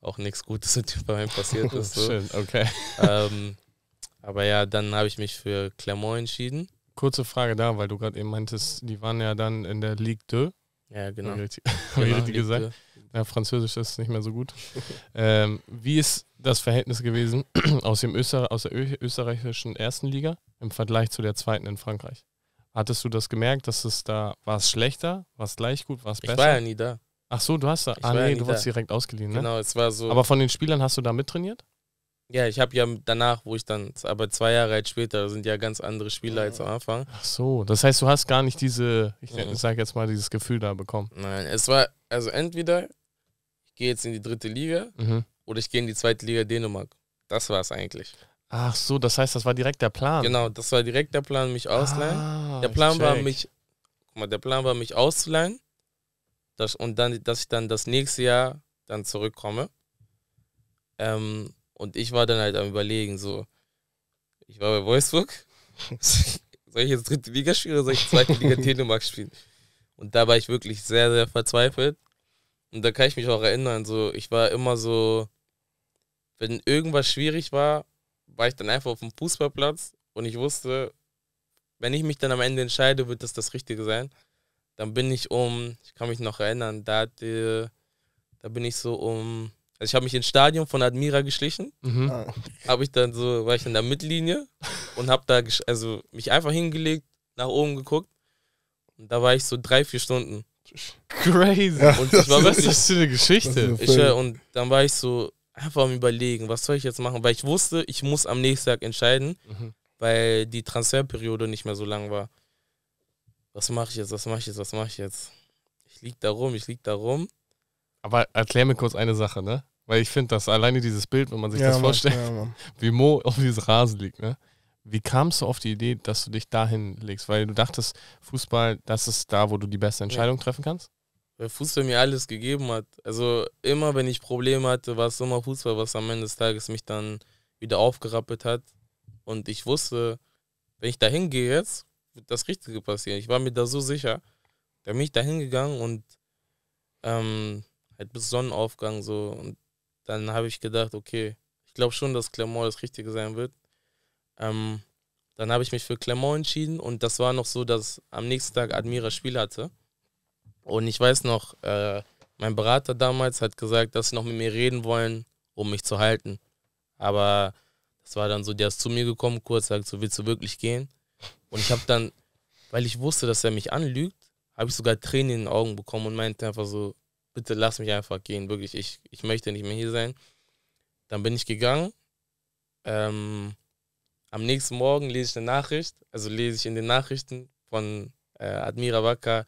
auch nichts Gutes mit dem Verein passiert ist. So. Schön, okay. Ähm, aber ja, dann habe ich mich für Clermont entschieden. Kurze Frage da, weil du gerade eben meintest, die waren ja dann in der Ligue 2. Ja, genau. Richtig, genau, ich richtig gesagt. Ja, Französisch ist nicht mehr so gut. ähm, wie ist das Verhältnis gewesen aus, dem Öster aus der österreichischen ersten Liga im Vergleich zu der zweiten in Frankreich? Hattest du das gemerkt, dass es da war es schlechter, war es gleich gut, war es besser? Ich war ja nie da. Ach so, du hast da. Ich ah nee, ja du da. warst direkt ausgeliehen, ne? Genau, es war so. Aber von den Spielern hast du da mittrainiert? Ja, ich habe ja danach, wo ich dann, aber zwei Jahre halt später sind ja ganz andere Spieler als am Anfang. Ach so, das heißt, du hast gar nicht diese, ich mhm. sage jetzt mal, dieses Gefühl da bekommen. Nein, es war, also entweder ich gehe jetzt in die dritte Liga mhm. oder ich gehe in die zweite Liga Dänemark. Das war es eigentlich. Ach so, das heißt, das war direkt der Plan. Genau, das war direkt der Plan, mich auszuleihen. Ah, der Plan war mich, guck mal, der Plan war mich auszuleihen, dass, und dann, dass ich dann das nächste Jahr dann zurückkomme. Ähm, und ich war dann halt am Überlegen, so, ich war bei Wolfsburg. soll ich jetzt dritte Liga spielen oder soll ich zweite Liga Telemark spielen? Und da war ich wirklich sehr, sehr verzweifelt. Und da kann ich mich auch erinnern, so, ich war immer so, wenn irgendwas schwierig war, war ich dann einfach auf dem Fußballplatz und ich wusste, wenn ich mich dann am Ende entscheide, wird das das Richtige sein. Dann bin ich um, ich kann mich noch erinnern, da, hatte, da bin ich so um also ich habe mich ins Stadion von Admira geschlichen, mhm. Ah. habe ich dann so, war ich in der Mittellinie und habe da also mich einfach hingelegt, nach oben geguckt und da war ich so drei vier Stunden. Crazy. Ja, und ich war wirklich, das ist eine Geschichte. Ich, und dann war ich so einfach am überlegen, was soll ich jetzt machen, weil ich wusste, ich muss am nächsten Tag entscheiden, mhm. weil die Transferperiode nicht mehr so lang war. Was mache ich jetzt? Was mache ich jetzt? Was mache ich jetzt? Ich lieg da rum, ich lieg da rum. Aber erklär mir kurz eine Sache, ne? Weil ich finde, dass alleine dieses Bild, wenn man sich ja, das Mann, vorstellt, ja, wie Mo auf diesem Rasen liegt, ne? Wie kamst du auf die Idee, dass du dich dahin legst? Weil du dachtest, Fußball, das ist da, wo du die beste Entscheidung ja. treffen kannst? Weil Fußball mir alles gegeben hat. Also immer, wenn ich Probleme hatte, war es immer Fußball, was am Ende des Tages mich dann wieder aufgerappelt hat. Und ich wusste, wenn ich dahin gehe jetzt, wird das Richtige passieren. Ich war mir da so sicher. Da bin ich dahin gegangen und ähm, halt bis Sonnenaufgang so. Und dann habe ich gedacht, okay, ich glaube schon, dass Clermont das Richtige sein wird. Ähm, dann habe ich mich für Clermont entschieden und das war noch so, dass am nächsten Tag Admira Spiel hatte. Und ich weiß noch, äh, mein Berater damals hat gesagt, dass sie noch mit mir reden wollen, um mich zu halten. Aber das war dann so, der ist zu mir gekommen, kurz sagt, so willst du wirklich gehen? Und ich habe dann, weil ich wusste, dass er mich anlügt, habe ich sogar Tränen in den Augen bekommen und meinte einfach so, bitte lass mich einfach gehen, wirklich, ich, ich möchte nicht mehr hier sein. Dann bin ich gegangen. Ähm, am nächsten Morgen lese ich eine Nachricht, also lese ich in den Nachrichten von äh, Admira Wacker,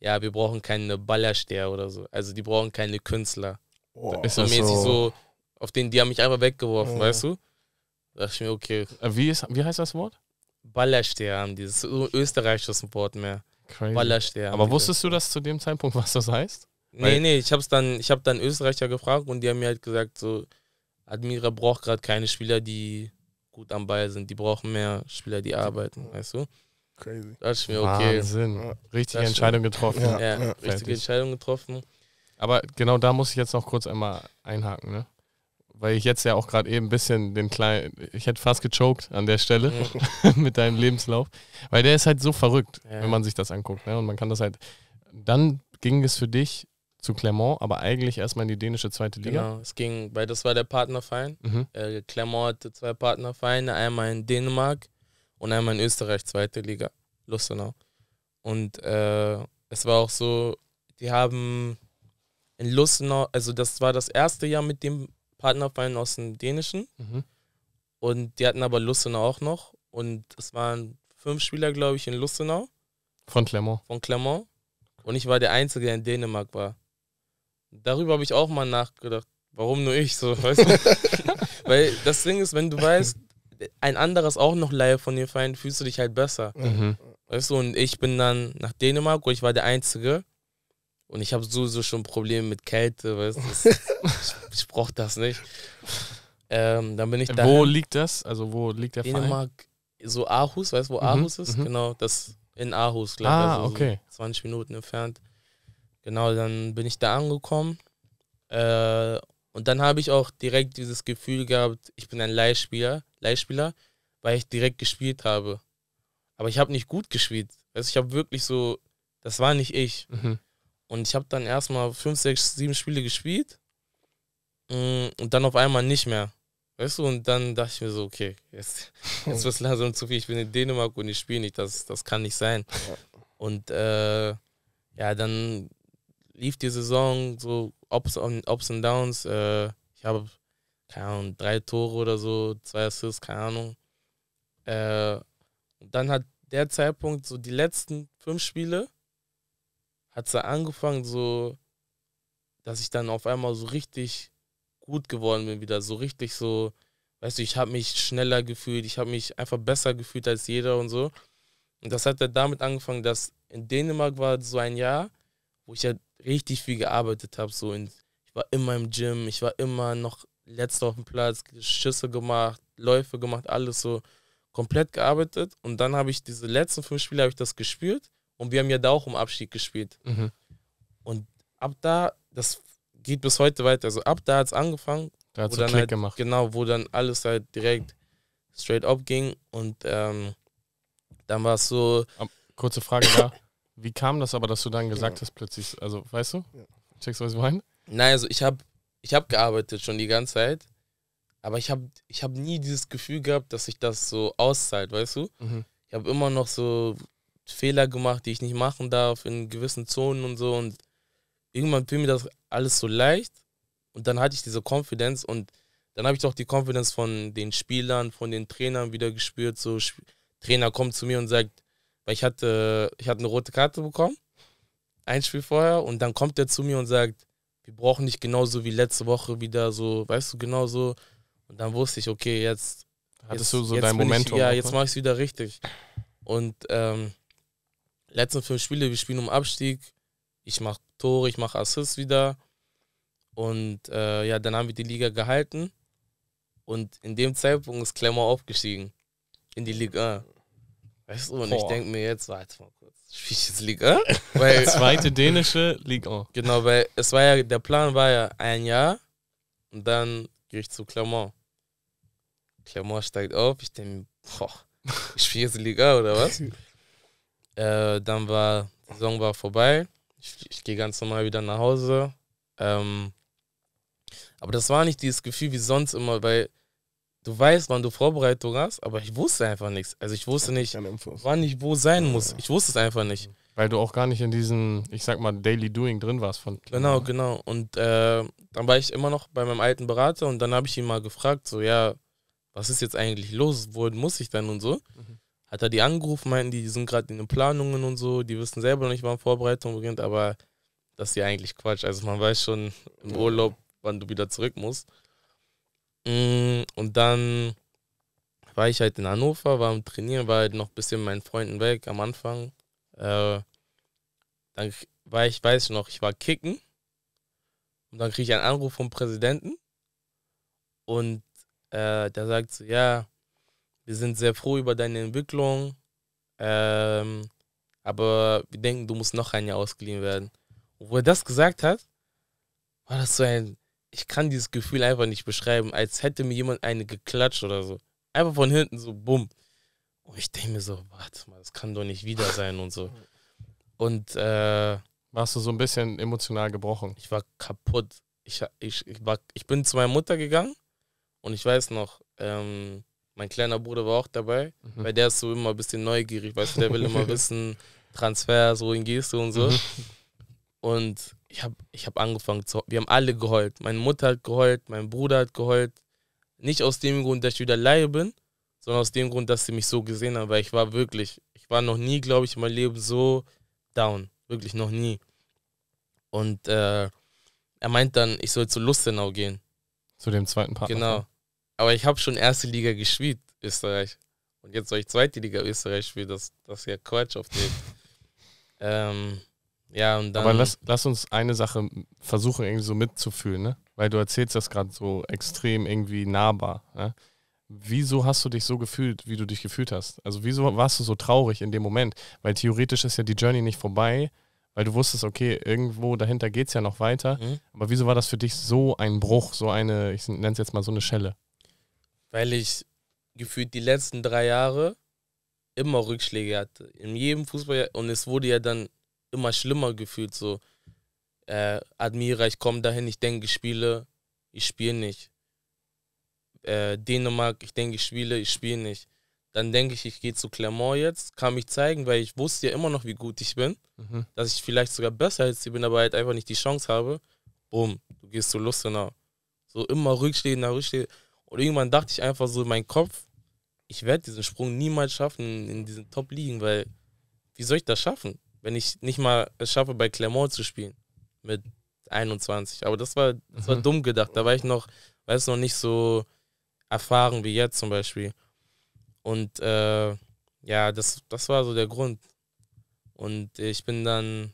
ja, wir brauchen keine Ballersteher oder so. Also die brauchen keine Künstler. Oh, ist das mäßig so? auf den, die haben mich einfach weggeworfen, oh. weißt du? Da dachte ich mir, okay. Äh, wie, ist, wie heißt das Wort? Ballersteher haben dieses Das so österreichisches Wort mehr. Crazy. Ballersteher. Aber wusstest du das zu dem Zeitpunkt, was das heißt? nee, nee, ich habe dann, ich hab dann Österreicher gefragt und die haben mir halt gesagt, so, Admira braucht gerade keine Spieler, die gut am Ball sind. Die brauchen mehr Spieler, die arbeiten, weißt du? Crazy. Das ist mir okay. Wahnsinn. Richtige Entscheidung getroffen. Ja, ja, ja. richtige Entscheidung getroffen. Aber genau da muss ich jetzt noch kurz einmal einhaken, ne? Weil ich jetzt ja auch gerade eben ein bisschen den kleinen, ich hätte fast gechoked an der Stelle mhm. mit deinem Lebenslauf, weil der ist halt so verrückt, ja. wenn man sich das anguckt. Ne? Und man kann das halt, dann ging es für dich zu Clermont, aber eigentlich erstmal in die dänische zweite Liga. Genau, es ging, weil das war der Partnerverein. Mhm. Äh, Clermont hatte zwei Partnervereine, einmal in Dänemark und einmal in Österreich, zweite Liga, Lustenau. Und äh, es war auch so, die haben in Lustenau, also das war das erste Jahr mit dem Partnerverein aus dem Dänischen. Mhm. Und die hatten aber Lustenau auch noch. Und es waren fünf Spieler, glaube ich, in Lustenau. Von Clermont. Von Clermont. Und ich war der Einzige, der in Dänemark war. Darüber habe ich auch mal nachgedacht. Warum nur ich? So, weißt du? Weil das Ding ist, wenn du weißt, ein anderes auch noch Laie von dir fallen, fühlst du dich halt besser. Mhm. Weißt du, und ich bin dann nach Dänemark, wo ich war der Einzige. Und ich habe sowieso schon Probleme mit Kälte, weißt du. ich, ich brauche das nicht. Ähm, dann bin ich da. Wo liegt das? Also, wo liegt der Dänemark, Verein? so Aarhus, weißt du, wo mhm. Aarhus ist? Mhm. Genau, das in Aarhus, glaube ich. Ah, also okay. So 20 Minuten entfernt. Genau, dann bin ich da angekommen. Äh, und dann habe ich auch direkt dieses Gefühl gehabt, ich bin ein Leihspieler, Leihspieler weil ich direkt gespielt habe. Aber ich habe nicht gut gespielt. Also ich habe wirklich so, das war nicht ich. Mhm. Und ich habe dann erstmal fünf, sechs, sieben Spiele gespielt mm, und dann auf einmal nicht mehr. Weißt du, und dann dachte ich mir so, okay, jetzt, jetzt wird es langsam zu viel. Ich bin in Dänemark und ich spiele nicht, das, das kann nicht sein. Und äh, ja, dann lief die Saison, so Ups und, Ups und Downs. Äh, ich habe, keine Ahnung, drei Tore oder so, zwei Assists, keine Ahnung. Äh, dann hat der Zeitpunkt, so die letzten fünf Spiele, hat es angefangen, so, dass ich dann auf einmal so richtig gut geworden bin, wieder so richtig so, weißt du, ich habe mich schneller gefühlt, ich habe mich einfach besser gefühlt als jeder und so. Und das hat dann damit angefangen, dass in Dänemark war so ein Jahr, wo ich ja richtig viel gearbeitet habe. So ich war immer im Gym, ich war immer noch letzter auf dem Platz, Schüsse gemacht, Läufe gemacht, alles so komplett gearbeitet. Und dann habe ich diese letzten fünf Spiele, habe ich das gespürt. Und wir haben ja da auch um Abstieg gespielt. Mhm. Und ab da, das geht bis heute weiter. Also ab da hat es angefangen. Da hat es Klick halt, gemacht. Genau, wo dann alles halt direkt straight up ging. Und ähm, dann war es so. Kurze Frage da. Wie kam das aber, dass du dann gesagt ja. Genau. hast plötzlich, also weißt du? Ja. Checkst du, was ich meine? Nein, also ich habe ich hab gearbeitet schon die ganze Zeit, aber ich habe ich hab nie dieses Gefühl gehabt, dass sich das so auszahlt, weißt du? Mhm. Ich habe immer noch so Fehler gemacht, die ich nicht machen darf in gewissen Zonen und so und irgendwann fiel mir das alles so leicht und dann hatte ich diese Konfidenz und dann habe ich doch die Konfidenz von den Spielern, von den Trainern wieder gespürt, so Trainer kommt zu mir und sagt, weil ich hatte, ich hatte eine rote Karte bekommen, ein Spiel vorher, und dann kommt er zu mir und sagt, wir brauchen dich genauso wie letzte Woche wieder so, weißt du, genauso. Und dann wusste ich, okay, jetzt. Hattest jetzt, du so dein Momentum? Ich, ja, jetzt ne? mache ich es wieder richtig. Und ähm, letzten fünf Spiele, wir spielen um Abstieg. Ich mache Tore, ich mache Assists wieder. Und äh, ja, dann haben wir die Liga gehalten. Und in dem Zeitpunkt ist Klemmer aufgestiegen in die Liga. Weißt du, und Boah. ich denke mir jetzt, warte mal kurz, spiele ich jetzt Liga? Weil, Zweite dänische Liga. Genau, weil es war ja, der Plan war ja ein Jahr und dann gehe ich zu Clermont. Clermont steigt auf, ich denke mir, ich spiele jetzt Liga oder was? äh, dann war, die Saison war vorbei, ich, ich gehe ganz normal wieder nach Hause. Ähm, aber das war nicht dieses Gefühl wie sonst immer, weil du weißt, wann du Vorbereitung hast, aber ich wusste einfach nichts. Also ich wusste nicht, wann ich wo sein muss. Ich wusste es einfach nicht. Mhm. Weil du auch gar nicht in diesem, ich sag mal, Daily Doing drin warst von. Genau, ne? genau. Und äh, dann war ich immer noch bei meinem alten Berater und dann habe ich ihn mal gefragt, so, ja, was ist jetzt eigentlich los? Wo muss ich denn und so? Mhm. Hat er die angerufen, meinten, die, die sind gerade in den Planungen und so, die wissen selber noch nicht, wann Vorbereitung beginnt, aber das ist ja eigentlich Quatsch. Also man weiß schon im Urlaub, wann du wieder zurück musst. Mm, und dann war ich halt in Hannover, war am Trainieren, war halt noch ein bisschen mit meinen Freunden weg am Anfang. Äh, dann war ich, weiß ich noch, ich war kicken. Und dann kriege ich einen Anruf vom Präsidenten. Und äh, der sagt so, ja, wir sind sehr froh über deine Entwicklung. Ähm, aber wir denken, du musst noch ein Jahr ausgeliehen werden. Und wo er das gesagt hat, war das so ein ich kann dieses Gefühl einfach nicht beschreiben, als hätte mir jemand eine geklatscht oder so. Einfach von hinten so, bumm. Und ich denke mir so, warte mal, das kann doch nicht wieder sein und so. Und äh, warst du so ein bisschen emotional gebrochen? Ich war kaputt. Ich, ich, ich, war, ich bin zu meiner Mutter gegangen und ich weiß noch, ähm, mein kleiner Bruder war auch dabei, mhm. weil der ist so immer ein bisschen neugierig, weißt du, der will immer wissen, Transfer, so in Geste und so. Mhm. Und ich habe ich hab angefangen zu Wir haben alle geheult. Meine Mutter hat geheult, mein Bruder hat geheult. Nicht aus dem Grund, dass ich wieder Laie bin, sondern aus dem Grund, dass sie mich so gesehen haben, weil ich war wirklich, ich war noch nie, glaube ich, in meinem Leben so down. Wirklich noch nie. Und äh, er meint dann, ich soll zu Lustenau gehen. Zu dem zweiten Partner. Genau. Aber ich habe schon erste Liga gespielt, Österreich. Und jetzt soll ich zweite Liga Österreich spielen. Das, das ist ja Quatsch auf dem. ähm, ja, und dann. Aber lass, lass uns eine Sache versuchen, irgendwie so mitzufühlen, ne? Weil du erzählst das gerade so extrem irgendwie nahbar. Ne? Wieso hast du dich so gefühlt, wie du dich gefühlt hast? Also, wieso warst du so traurig in dem Moment? Weil theoretisch ist ja die Journey nicht vorbei, weil du wusstest, okay, irgendwo dahinter geht es ja noch weiter. Mhm. Aber wieso war das für dich so ein Bruch, so eine, ich nenne es jetzt mal so eine Schelle? Weil ich gefühlt die letzten drei Jahre immer Rückschläge hatte. In jedem Fußball. Und es wurde ja dann immer schlimmer gefühlt. So, äh, Admira, ich komme dahin, ich denke, ich spiele, ich spiele nicht. Äh, Dänemark, ich denke, ich spiele, ich spiele nicht. Dann denke ich, ich gehe zu Clermont jetzt, kann mich zeigen, weil ich wusste ja immer noch, wie gut ich bin, mhm. dass ich vielleicht sogar besser als sie bin, aber halt einfach nicht die Chance habe. Bumm, du gehst zu Lustenau. So immer Rückschläge nach Rückschläge. Und irgendwann dachte ich einfach so in meinem Kopf, ich werde diesen Sprung niemals schaffen in diesen Top-Ligen, weil wie soll ich das schaffen? wenn ich nicht mal es schaffe, bei Clermont zu spielen mit 21. Aber das war, das war mhm. dumm gedacht. Da war ich noch, weiß noch nicht so erfahren wie jetzt zum Beispiel. Und äh, ja, das, das war so der Grund. Und ich bin dann.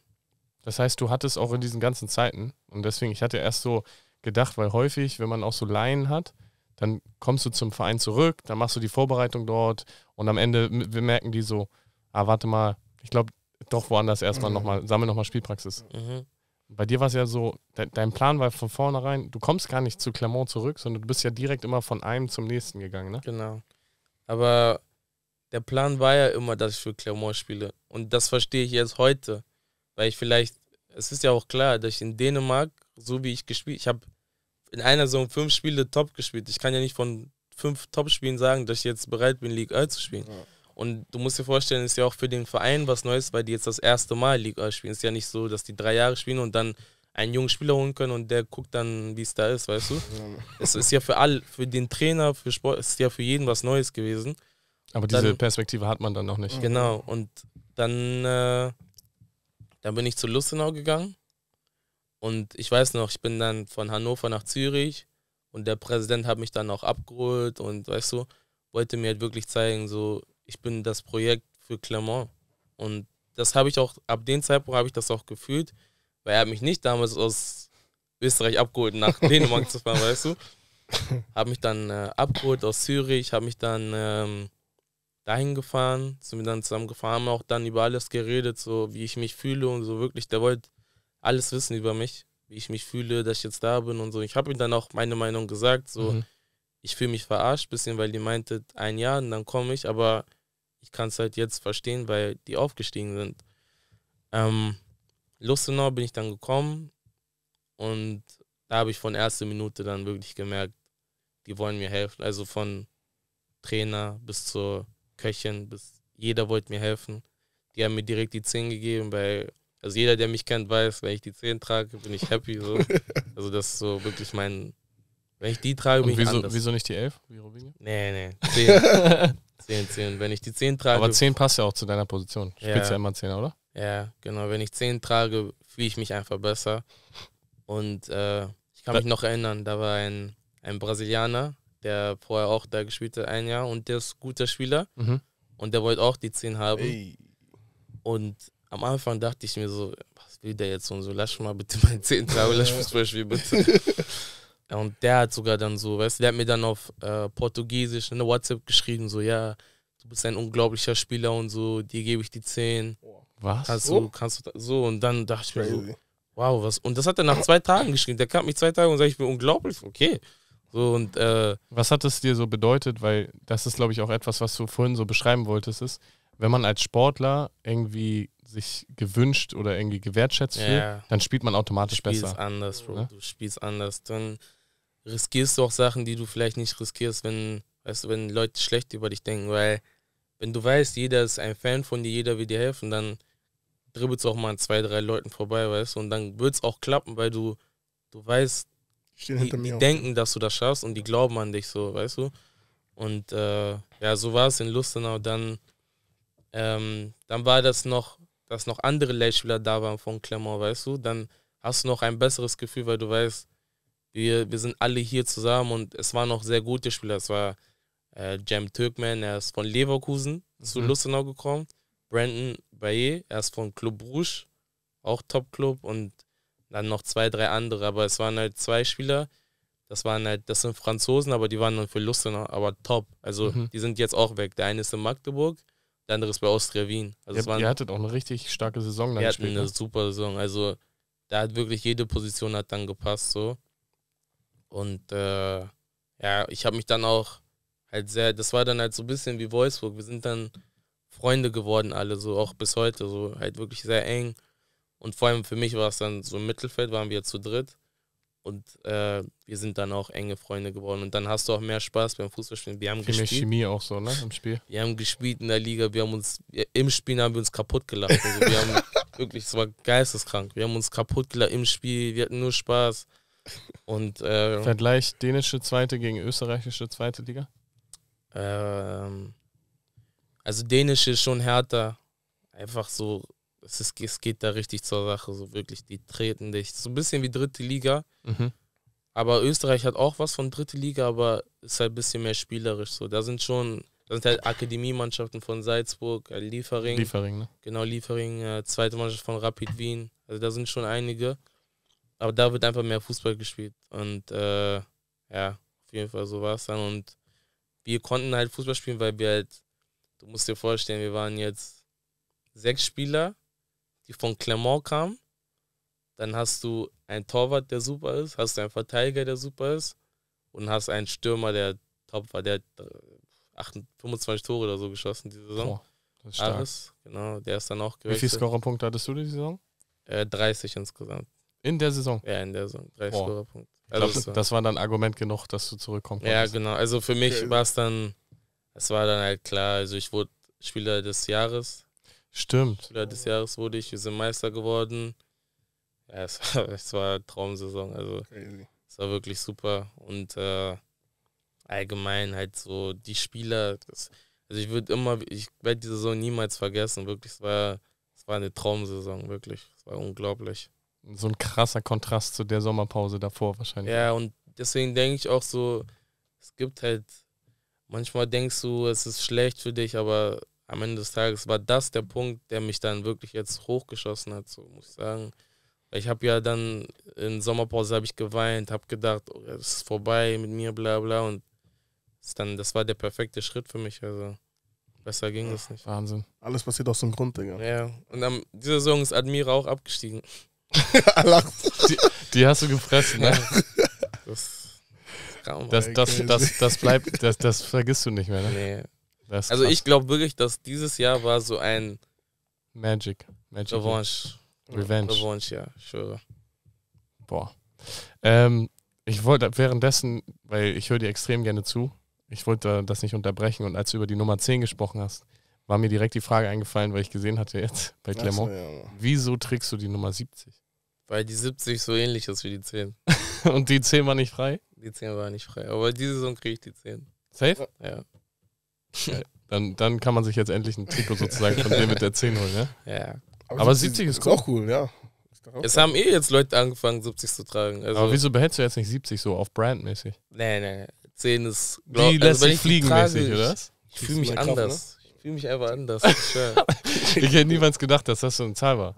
Das heißt, du hattest auch in diesen ganzen Zeiten, und deswegen, ich hatte erst so gedacht, weil häufig, wenn man auch so Laien hat, dann kommst du zum Verein zurück, dann machst du die Vorbereitung dort und am Ende merken die so, ah, warte mal, ich glaube, doch, woanders erstmal mhm. nochmal, sammel nochmal Spielpraxis. Mhm. Bei dir war es ja so, de dein Plan war von vornherein, du kommst gar nicht zu Clermont zurück, sondern du bist ja direkt immer von einem zum nächsten gegangen, ne? Genau. Aber der Plan war ja immer, dass ich für Clermont spiele. Und das verstehe ich jetzt heute. Weil ich vielleicht, es ist ja auch klar, dass ich in Dänemark, so wie ich gespielt, ich habe in einer Saison fünf Spiele top gespielt. Ich kann ja nicht von fünf Top-Spielen sagen, dass ich jetzt bereit bin, League 1 zu spielen. Ja. Und du musst dir vorstellen, ist ja auch für den Verein was Neues, weil die jetzt das erste Mal Liga spielen. Ist ja nicht so, dass die drei Jahre spielen und dann einen jungen Spieler holen können und der guckt dann, wie es da ist, weißt du? es ist ja für all, für den Trainer, für Sport, ist ja für jeden was Neues gewesen. Aber diese dann, Perspektive hat man dann noch nicht. Genau. Und dann, äh, dann bin ich zu Lustenau gegangen. Und ich weiß noch, ich bin dann von Hannover nach Zürich und der Präsident hat mich dann auch abgeholt und weißt du, wollte mir halt wirklich zeigen, so, ich bin das Projekt für Clermont. Und das habe ich auch, ab dem Zeitpunkt habe ich das auch gefühlt, weil er hat mich nicht damals aus Österreich abgeholt, nach Dänemark zu fahren, weißt du. Habe mich dann äh, abgeholt aus Zürich, habe mich dann ähm, dahin gefahren, sind wir dann zusammen gefahren, haben auch dann über alles geredet, so wie ich mich fühle und so wirklich, der wollte alles wissen über mich, wie ich mich fühle, dass ich jetzt da bin und so. Ich habe ihm dann auch meine Meinung gesagt, so mhm. ich fühle mich verarscht ein bisschen, weil die meinte ein Jahr und dann komme ich, aber ich kann es halt jetzt verstehen, weil die aufgestiegen sind. Ähm, Lustenau bin ich dann gekommen und da habe ich von erster Minute dann wirklich gemerkt, die wollen mir helfen. Also von Trainer bis zur Köchin, bis jeder wollte mir helfen. Die haben mir direkt die 10 gegeben, weil, also jeder, der mich kennt, weiß, wenn ich die 10 trage, bin ich happy. So. also das ist so wirklich mein, wenn ich die trage, bin Und ich wieso, anders. Wieso nicht die 11, wie Nee, nee, 10. 10, 10. Wenn ich die 10 trage. Aber 10 passt ja auch zu deiner Position. Du spielst ja immer 10, oder? Ja, genau. Wenn ich 10 trage, fühle ich mich einfach besser. Und äh, ich kann mich noch erinnern, da war ein, ein Brasilianer, der vorher auch da gespielt hat, ein Jahr, und der ist ein guter Spieler. Mhm. Und der wollte auch die 10 haben. Ey. Und am Anfang dachte ich mir so, was will der jetzt und so, lass schon mal bitte meine 10 tragen, lass Fußball spielen, bitte. Und der hat sogar dann so, weißt du, der hat mir dann auf äh, Portugiesisch eine WhatsApp geschrieben, so, ja, du bist ein unglaublicher Spieler und so, dir gebe ich die 10. Was? Kannst du, oh. kannst du, so, und dann dachte ich mir so, wow, was, und das hat er nach zwei Tagen geschrieben, der kam mich zwei Tage und sagte, ich bin unglaublich, okay. So, und, äh, was hat es dir so bedeutet, weil das ist, glaube ich, auch etwas, was du vorhin so beschreiben wolltest, ist, wenn man als Sportler irgendwie sich gewünscht oder irgendwie gewertschätzt yeah. fühlt, dann spielt man automatisch du besser. Anders, ja? Ne? Du spielst anders, Bro. Du spielst anders riskierst du auch Sachen, die du vielleicht nicht riskierst, wenn, weißt du, wenn Leute schlecht über dich denken, weil wenn du weißt, jeder ist ein Fan von dir, jeder will dir helfen, dann dribbelst du auch mal an zwei, drei Leuten vorbei, weißt du, und dann wird es auch klappen, weil du, du weißt, die, die denken, dass du das schaffst und die glauben an dich so, weißt du. Und äh, ja, so war es in Lustenau. Dann, ähm, dann war das noch, dass noch andere Leitspieler da waren von Clermont, weißt du. Dann hast du noch ein besseres Gefühl, weil du weißt, wir, wir sind alle hier zusammen und es waren auch sehr gute Spieler. Es war äh, Jam Türkman, er ist von Leverkusen zu mhm. Lustenau gekommen. Brandon Bayer, er ist von Club Rouge, auch Top-Club und dann noch zwei, drei andere. Aber es waren halt zwei Spieler, das waren halt, das sind Franzosen, aber die waren dann für Lustenau, aber top. Also mhm. die sind jetzt auch weg. Der eine ist in Magdeburg, der andere ist bei Austria Wien. Also ja, waren, ihr hattet auch eine richtig starke Saison dann wir Wir hatten eine ne? super Saison. Also da hat wirklich jede Position hat dann gepasst so. Und äh, ja, ich habe mich dann auch halt sehr, das war dann halt so ein bisschen wie Wolfsburg. Wir sind dann Freunde geworden, alle so, auch bis heute, so halt wirklich sehr eng. Und vor allem für mich war es dann so im Mittelfeld, waren wir zu dritt. Und äh, wir sind dann auch enge Freunde geworden. Und dann hast du auch mehr Spaß beim Fußballspielen. Wir haben Viel gespielt. Mehr Chemie auch so, ne? Im Spiel. Wir haben gespielt in der Liga. Wir haben uns, im Spiel haben wir uns kaputt gelacht. Also wir haben wirklich, es war geisteskrank. Wir haben uns kaputt gelacht im Spiel. Wir hatten nur Spaß. Und, äh, Vergleich dänische zweite gegen österreichische zweite Liga? Ähm, also dänische ist schon härter. Einfach so, es, ist, es geht da richtig zur Sache. So wirklich, die treten dich. So ein bisschen wie dritte Liga. Mhm. Aber Österreich hat auch was von dritte Liga, aber ist halt ein bisschen mehr spielerisch so. Da sind schon, da sind halt Akademiemannschaften von Salzburg, äh, Liefering. Liefering, ne? Genau, Liefering, äh, zweite Mannschaft von Rapid Wien. Also da sind schon einige aber da wird einfach mehr Fußball gespielt. Und äh, ja, auf jeden Fall so war es dann. Und wir konnten halt Fußball spielen, weil wir halt, du musst dir vorstellen, wir waren jetzt sechs Spieler, die von Clermont kamen. Dann hast du einen Torwart, der super ist, hast du einen Verteidiger, der super ist und hast einen Stürmer, der top war, der hat 25 äh, Tore oder so geschossen diese Saison. Oh, das ist stark. Aris, genau, der ist dann auch gewesen. Wie viele Scorerpunkte hattest du diese Saison? Äh, 30 insgesamt. In der Saison? Ja, in der Saison. Drei Scorerpunkte. Also glaub, das, war das war dann Argument genug, dass du zurückkommst. Ja, genau. Also für mich okay. war es dann, es war dann halt klar, also ich wurde Spieler des Jahres. Stimmt. Spieler des Jahres wurde ich, wir sind Meister geworden. Ja, es war, es war Traumsaison, also Crazy. es war wirklich super. Und äh, allgemein halt so die Spieler, das, also ich würde immer, ich werde die Saison niemals vergessen, wirklich, es war, es war eine Traumsaison, wirklich. Es war unglaublich so ein krasser Kontrast zu der Sommerpause davor wahrscheinlich. Ja, und deswegen denke ich auch so, es gibt halt, manchmal denkst du, es ist schlecht für dich, aber am Ende des Tages war das der Punkt, der mich dann wirklich jetzt hochgeschossen hat, so muss ich sagen. Ich habe ja dann in Sommerpause habe ich geweint, habe gedacht, oh, es ist vorbei mit mir, bla bla und dann, das war der perfekte Schritt für mich, also besser ging es nicht. Wahnsinn. Alles passiert aus dem Grund, Digga. Ja, und am, dieser Saison ist Admira auch abgestiegen die, die, hast du gefressen, ne? Das, das, das, das, das bleibt, das, das vergisst du nicht mehr, ne? Nee. also ich glaube wirklich, dass dieses Jahr war so ein Magic. Magic. Revanche. Revenge. Revanche, ja, schwöre. Boah. Ähm, ich wollte währenddessen, weil ich höre dir extrem gerne zu, ich wollte das nicht unterbrechen und als du über die Nummer 10 gesprochen hast, war mir direkt die Frage eingefallen, weil ich gesehen hatte jetzt bei Clermont, so, ja. wieso trägst du die Nummer 70? Weil die 70 so ähnlich ist wie die 10. Und die 10 war nicht frei? Die 10 war nicht frei. Aber diese Saison kriege ich die 10. Safe? Ja. Dann, dann kann man sich jetzt endlich ein Trikot sozusagen von dem mit der 10 holen, ne? Ja. Aber, Aber 70, 70 ist cool. auch cool, ja. Auch es haben eh jetzt Leute angefangen, 70 zu tragen. Also Aber wieso behältst du jetzt nicht 70 so auf Brandmäßig? Nee, nee, nee. 10 ist, glaube ich, also lässt sich fliegen mäßig, oder? Ich, ich fühle mich anders. Kaufen, ne? fühle mich einfach anders. ich hätte niemals gedacht, dass das so eine Zahl war.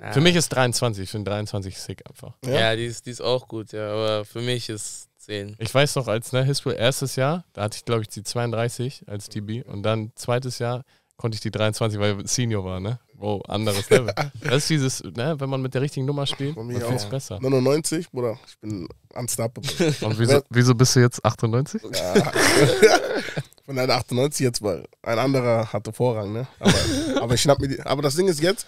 Ja. Für mich ist 23, ich finde 23 sick einfach. Ja, ja die, ist, die ist auch gut, ja, aber für mich ist 10. Ich weiß noch, als ne, History erstes Jahr, da hatte ich glaube ich die 32 als TB und dann zweites Jahr konnte ich die 23, weil ich Senior war, ne? Wow, anderes Level. das ist dieses, ne, wenn man mit der richtigen Nummer spielt, dann fühlt es besser. 99, Bruder, ich bin unstoppable. Und wieso, wieso bist du jetzt 98? Ja. Von einer 98 jetzt, weil ein anderer hatte Vorrang, ne? Aber, aber ich schnapp mir die. Aber das Ding ist jetzt,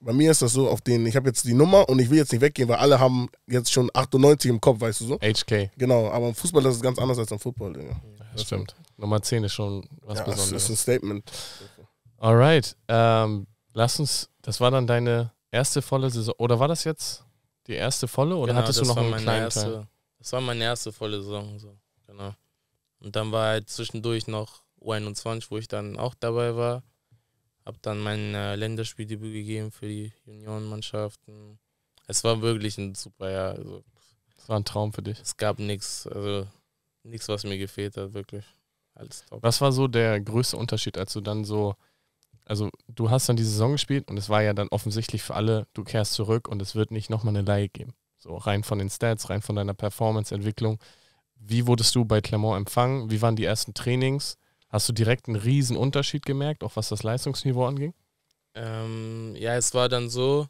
bei mir ist das so, auf den, ich habe jetzt die Nummer und ich will jetzt nicht weggehen, weil alle haben jetzt schon 98 im Kopf, weißt du so? HK. Genau, aber im Fußball das ist ganz anders als im Football, Digga. das stimmt. Nummer 10 ist schon was ja, Besonderes. Das ist ein Statement. Alright. Ähm, lass uns, das war dann deine erste volle Saison. Oder war das jetzt die erste volle oder genau, hattest du noch einen kleinen erste, Teil? Das war meine erste volle Saison. So. Genau. Und dann war halt zwischendurch noch U21, wo ich dann auch dabei war. Hab dann mein äh, Länderspieldebüt gegeben für die Juniorenmannschaften. Es war wirklich ein super Jahr. Also, es war ein Traum für dich. Es gab nichts, also nichts, was mir gefehlt hat, wirklich. Alles top. Was war so der größte Unterschied, als du dann so, also du hast dann die Saison gespielt und es war ja dann offensichtlich für alle, du kehrst zurück und es wird nicht nochmal eine Laie geben. So rein von den Stats, rein von deiner Performance-Entwicklung. Wie wurdest du bei Clermont empfangen? Wie waren die ersten Trainings? Hast du direkt einen riesen Unterschied gemerkt, auch was das Leistungsniveau anging? Ähm, ja, es war dann so,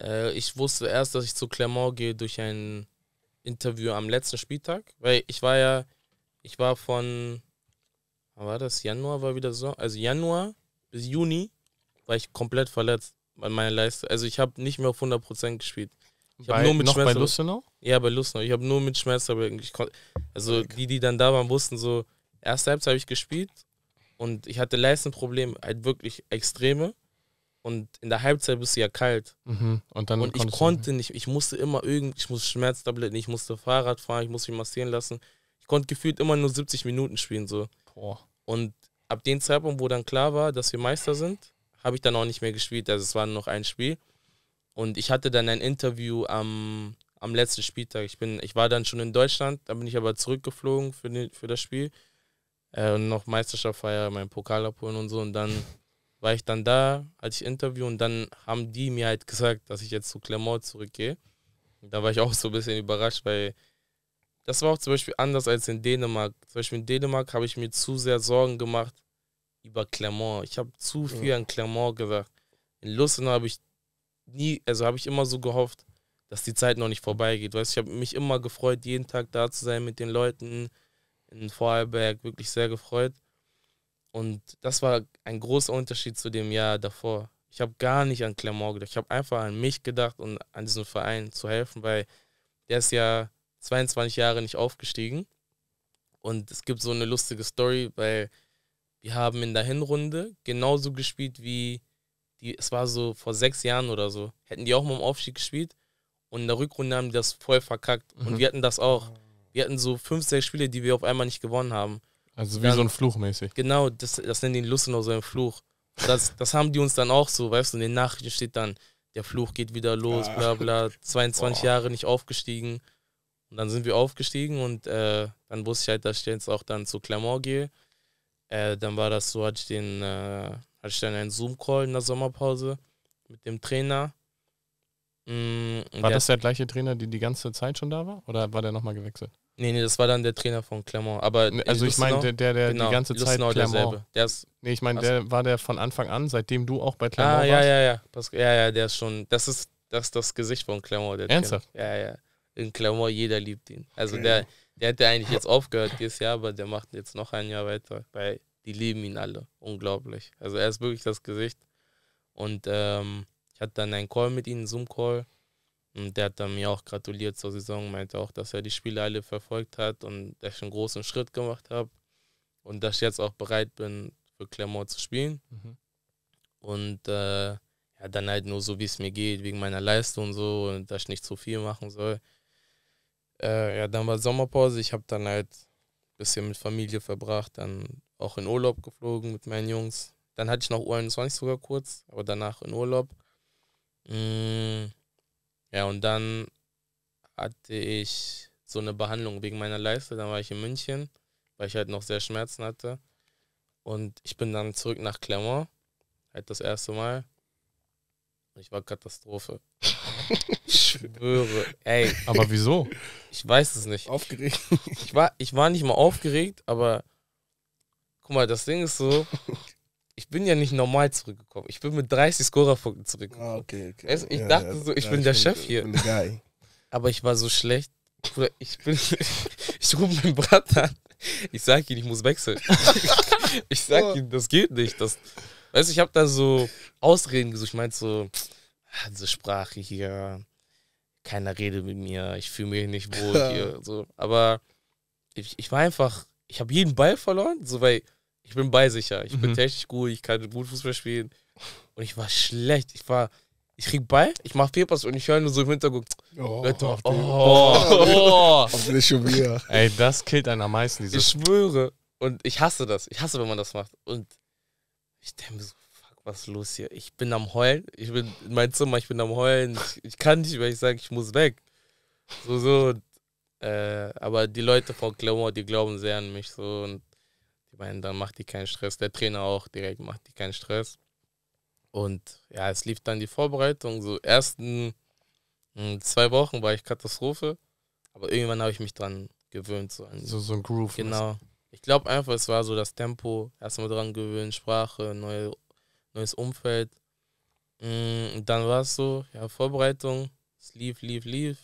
äh, ich wusste erst, dass ich zu Clermont gehe durch ein Interview am letzten Spieltag, weil ich war ja, ich war von war das Januar war wieder so, also Januar bis Juni war ich komplett verletzt an meiner Leiste Also ich habe nicht mehr auf 100% gespielt. Ich bei, nur mit noch bei Lustenau? Ja, bei Lustenau. Ich habe nur mit Schmerztabletten. also okay. die, die dann da waren, wussten so, erste Halbzeit habe ich gespielt und ich hatte Leistenprobleme, halt wirklich extreme. Und in der Halbzeit bist du ja kalt. Mhm. Und, dann und ich konnte nicht, ich musste immer irgendwie, ich musste Schmerztabletten, ich musste Fahrrad fahren, ich musste mich massieren lassen. Ich konnte gefühlt immer nur 70 Minuten spielen. so. Boah. Und ab dem Zeitpunkt, wo dann klar war, dass wir Meister sind, habe ich dann auch nicht mehr gespielt. Also es war nur noch ein Spiel. Und ich hatte dann ein Interview am, am letzten Spieltag. Ich, bin, ich war dann schon in Deutschland, da bin ich aber zurückgeflogen für, den, für das Spiel. Äh, und noch Meisterschaft feiern, meinen Pokal abholen und so. Und dann war ich dann da, hatte ich Interview und dann haben die mir halt gesagt, dass ich jetzt zu Clermont zurückgehe. da war ich auch so ein bisschen überrascht, weil das war auch zum Beispiel anders als in Dänemark. Zum Beispiel in Dänemark habe ich mir zu sehr Sorgen gemacht über Clermont. Ich habe zu viel ja. an Clermont gedacht. In Lustenau habe ich nie, also habe ich immer so gehofft, dass die Zeit noch nicht vorbeigeht. Weißt, ich habe mich immer gefreut, jeden Tag da zu sein mit den Leuten in Vorarlberg, wirklich sehr gefreut. Und das war ein großer Unterschied zu dem Jahr davor. Ich habe gar nicht an Clermont gedacht. Ich habe einfach an mich gedacht und an diesen Verein zu helfen, weil der ist ja 22 Jahre nicht aufgestiegen. Und es gibt so eine lustige Story, weil wir haben in der Hinrunde genauso gespielt wie die, es war so vor sechs Jahren oder so, hätten die auch mal im Aufstieg gespielt. Und in der Rückrunde haben die das voll verkackt. Mhm. Und wir hatten das auch. Wir hatten so fünf, sechs Spiele, die wir auf einmal nicht gewonnen haben. Also wie dann, so ein Fluch mäßig. Genau, das, das nennen die Lust Lustenau so ein Fluch. Das, das haben die uns dann auch so, weißt du, in den Nachrichten steht dann, der Fluch geht wieder los, ah. bla bla, 22 Boah. Jahre nicht aufgestiegen. Und dann sind wir aufgestiegen und äh, dann wusste ich halt, dass ich jetzt auch dann zu Clermont gehe. Äh, dann war das so, hatte ich, den, äh, hatte ich dann einen Zoom-Call in der Sommerpause mit dem Trainer. Mm, war das der gleiche Trainer, der die ganze Zeit schon da war? Oder war der nochmal gewechselt? Nee, nee, das war dann der Trainer von Clermont. Aber also ich meine, der, der, der genau, die ganze Zeit Lustenau Clermont. Der ist, nee, ich meine, der war der von Anfang an, seitdem du auch bei ah, Clermont ah, warst. Ja, ja, ja. ja, ja, der ist schon. Das ist das, ist das Gesicht von Clermont. Der Ernsthaft? Trainer. Ja, ja in Klammer jeder liebt ihn. Also okay. der, der hätte eigentlich jetzt aufgehört dieses Jahr, aber der macht jetzt noch ein Jahr weiter, weil die lieben ihn alle. Unglaublich. Also er ist wirklich das Gesicht. Und ähm, ich hatte dann einen Call mit ihnen, einen Zoom-Call. Und der hat dann mir auch gratuliert zur Saison, meinte auch, dass er die Spiele alle verfolgt hat und dass ich einen großen Schritt gemacht habe. Und dass ich jetzt auch bereit bin, für Clermont zu spielen. Mhm. Und äh, ja, dann halt nur so, wie es mir geht, wegen meiner Leistung und so, und dass ich nicht zu viel machen soll. Äh, ja, dann war Sommerpause. Ich habe dann halt ein bisschen mit Familie verbracht, dann auch in Urlaub geflogen mit meinen Jungs. Dann hatte ich noch U21 sogar kurz, aber danach in Urlaub. Mm, ja, und dann hatte ich so eine Behandlung wegen meiner Leiste. Dann war ich in München, weil ich halt noch sehr Schmerzen hatte. Und ich bin dann zurück nach Clermont, halt das erste Mal. Ich war Katastrophe. schwöre. Ey. Aber wieso? Ich weiß es nicht. Aufgeregt. Ich war, ich war nicht mal aufgeregt, aber guck mal, das Ding ist so, ich bin ja nicht normal zurückgekommen. Ich bin mit 30 Scorerpunkten zurückgekommen. Ah, okay, okay. Also ich ja, dachte ja, so, ich ja, bin ich der bin, Chef hier. Bin der aber ich war so schlecht. Bruder, ich bin. ich rufe meinen Bruder an. Ich sag ihm, ich muss wechseln. ich sag oh. ihm, das geht nicht. Das, weißt du, ich habe da so Ausreden gesucht. Ich meinte so, diese Sprache hier, keiner redet mit mir, ich fühle mich nicht wohl hier. So. Aber ich, ich war einfach, ich habe jeden Ball verloren, so weil ich bin ballsicher, ich mhm. bin technisch gut, ich kann gut Fußball spielen. Und ich war schlecht, ich war, ich krieg Ball, ich mach Pepas und ich höre nur so im Hintergrund. Oh, Leute, oh, oh, oh. oh. schon wieder. Ey, das killt einen am meisten. Dieses. Ich schwöre. Und ich hasse das. Ich hasse, wenn man das macht. Und ich denke so, was ist los hier? Ich bin am Heulen. Ich bin in mein Zimmer, ich bin am Heulen. Ich, ich kann nicht mehr, ich sage, ich muss weg. So, so. Äh, aber die Leute von Clermont, die glauben sehr an mich so und die meinen, dann macht die keinen Stress. Der Trainer auch direkt macht die keinen Stress. Und ja, es lief dann die Vorbereitung. So ersten hm, zwei Wochen war ich Katastrophe, aber irgendwann habe ich mich dran gewöhnt. So, an, so, so ein Groove. Genau. Ich glaube einfach, es war so das Tempo, erstmal dran gewöhnt, Sprache, neue neues Umfeld. Mm, und dann war es so, ja, Vorbereitung, es lief, lief, lief.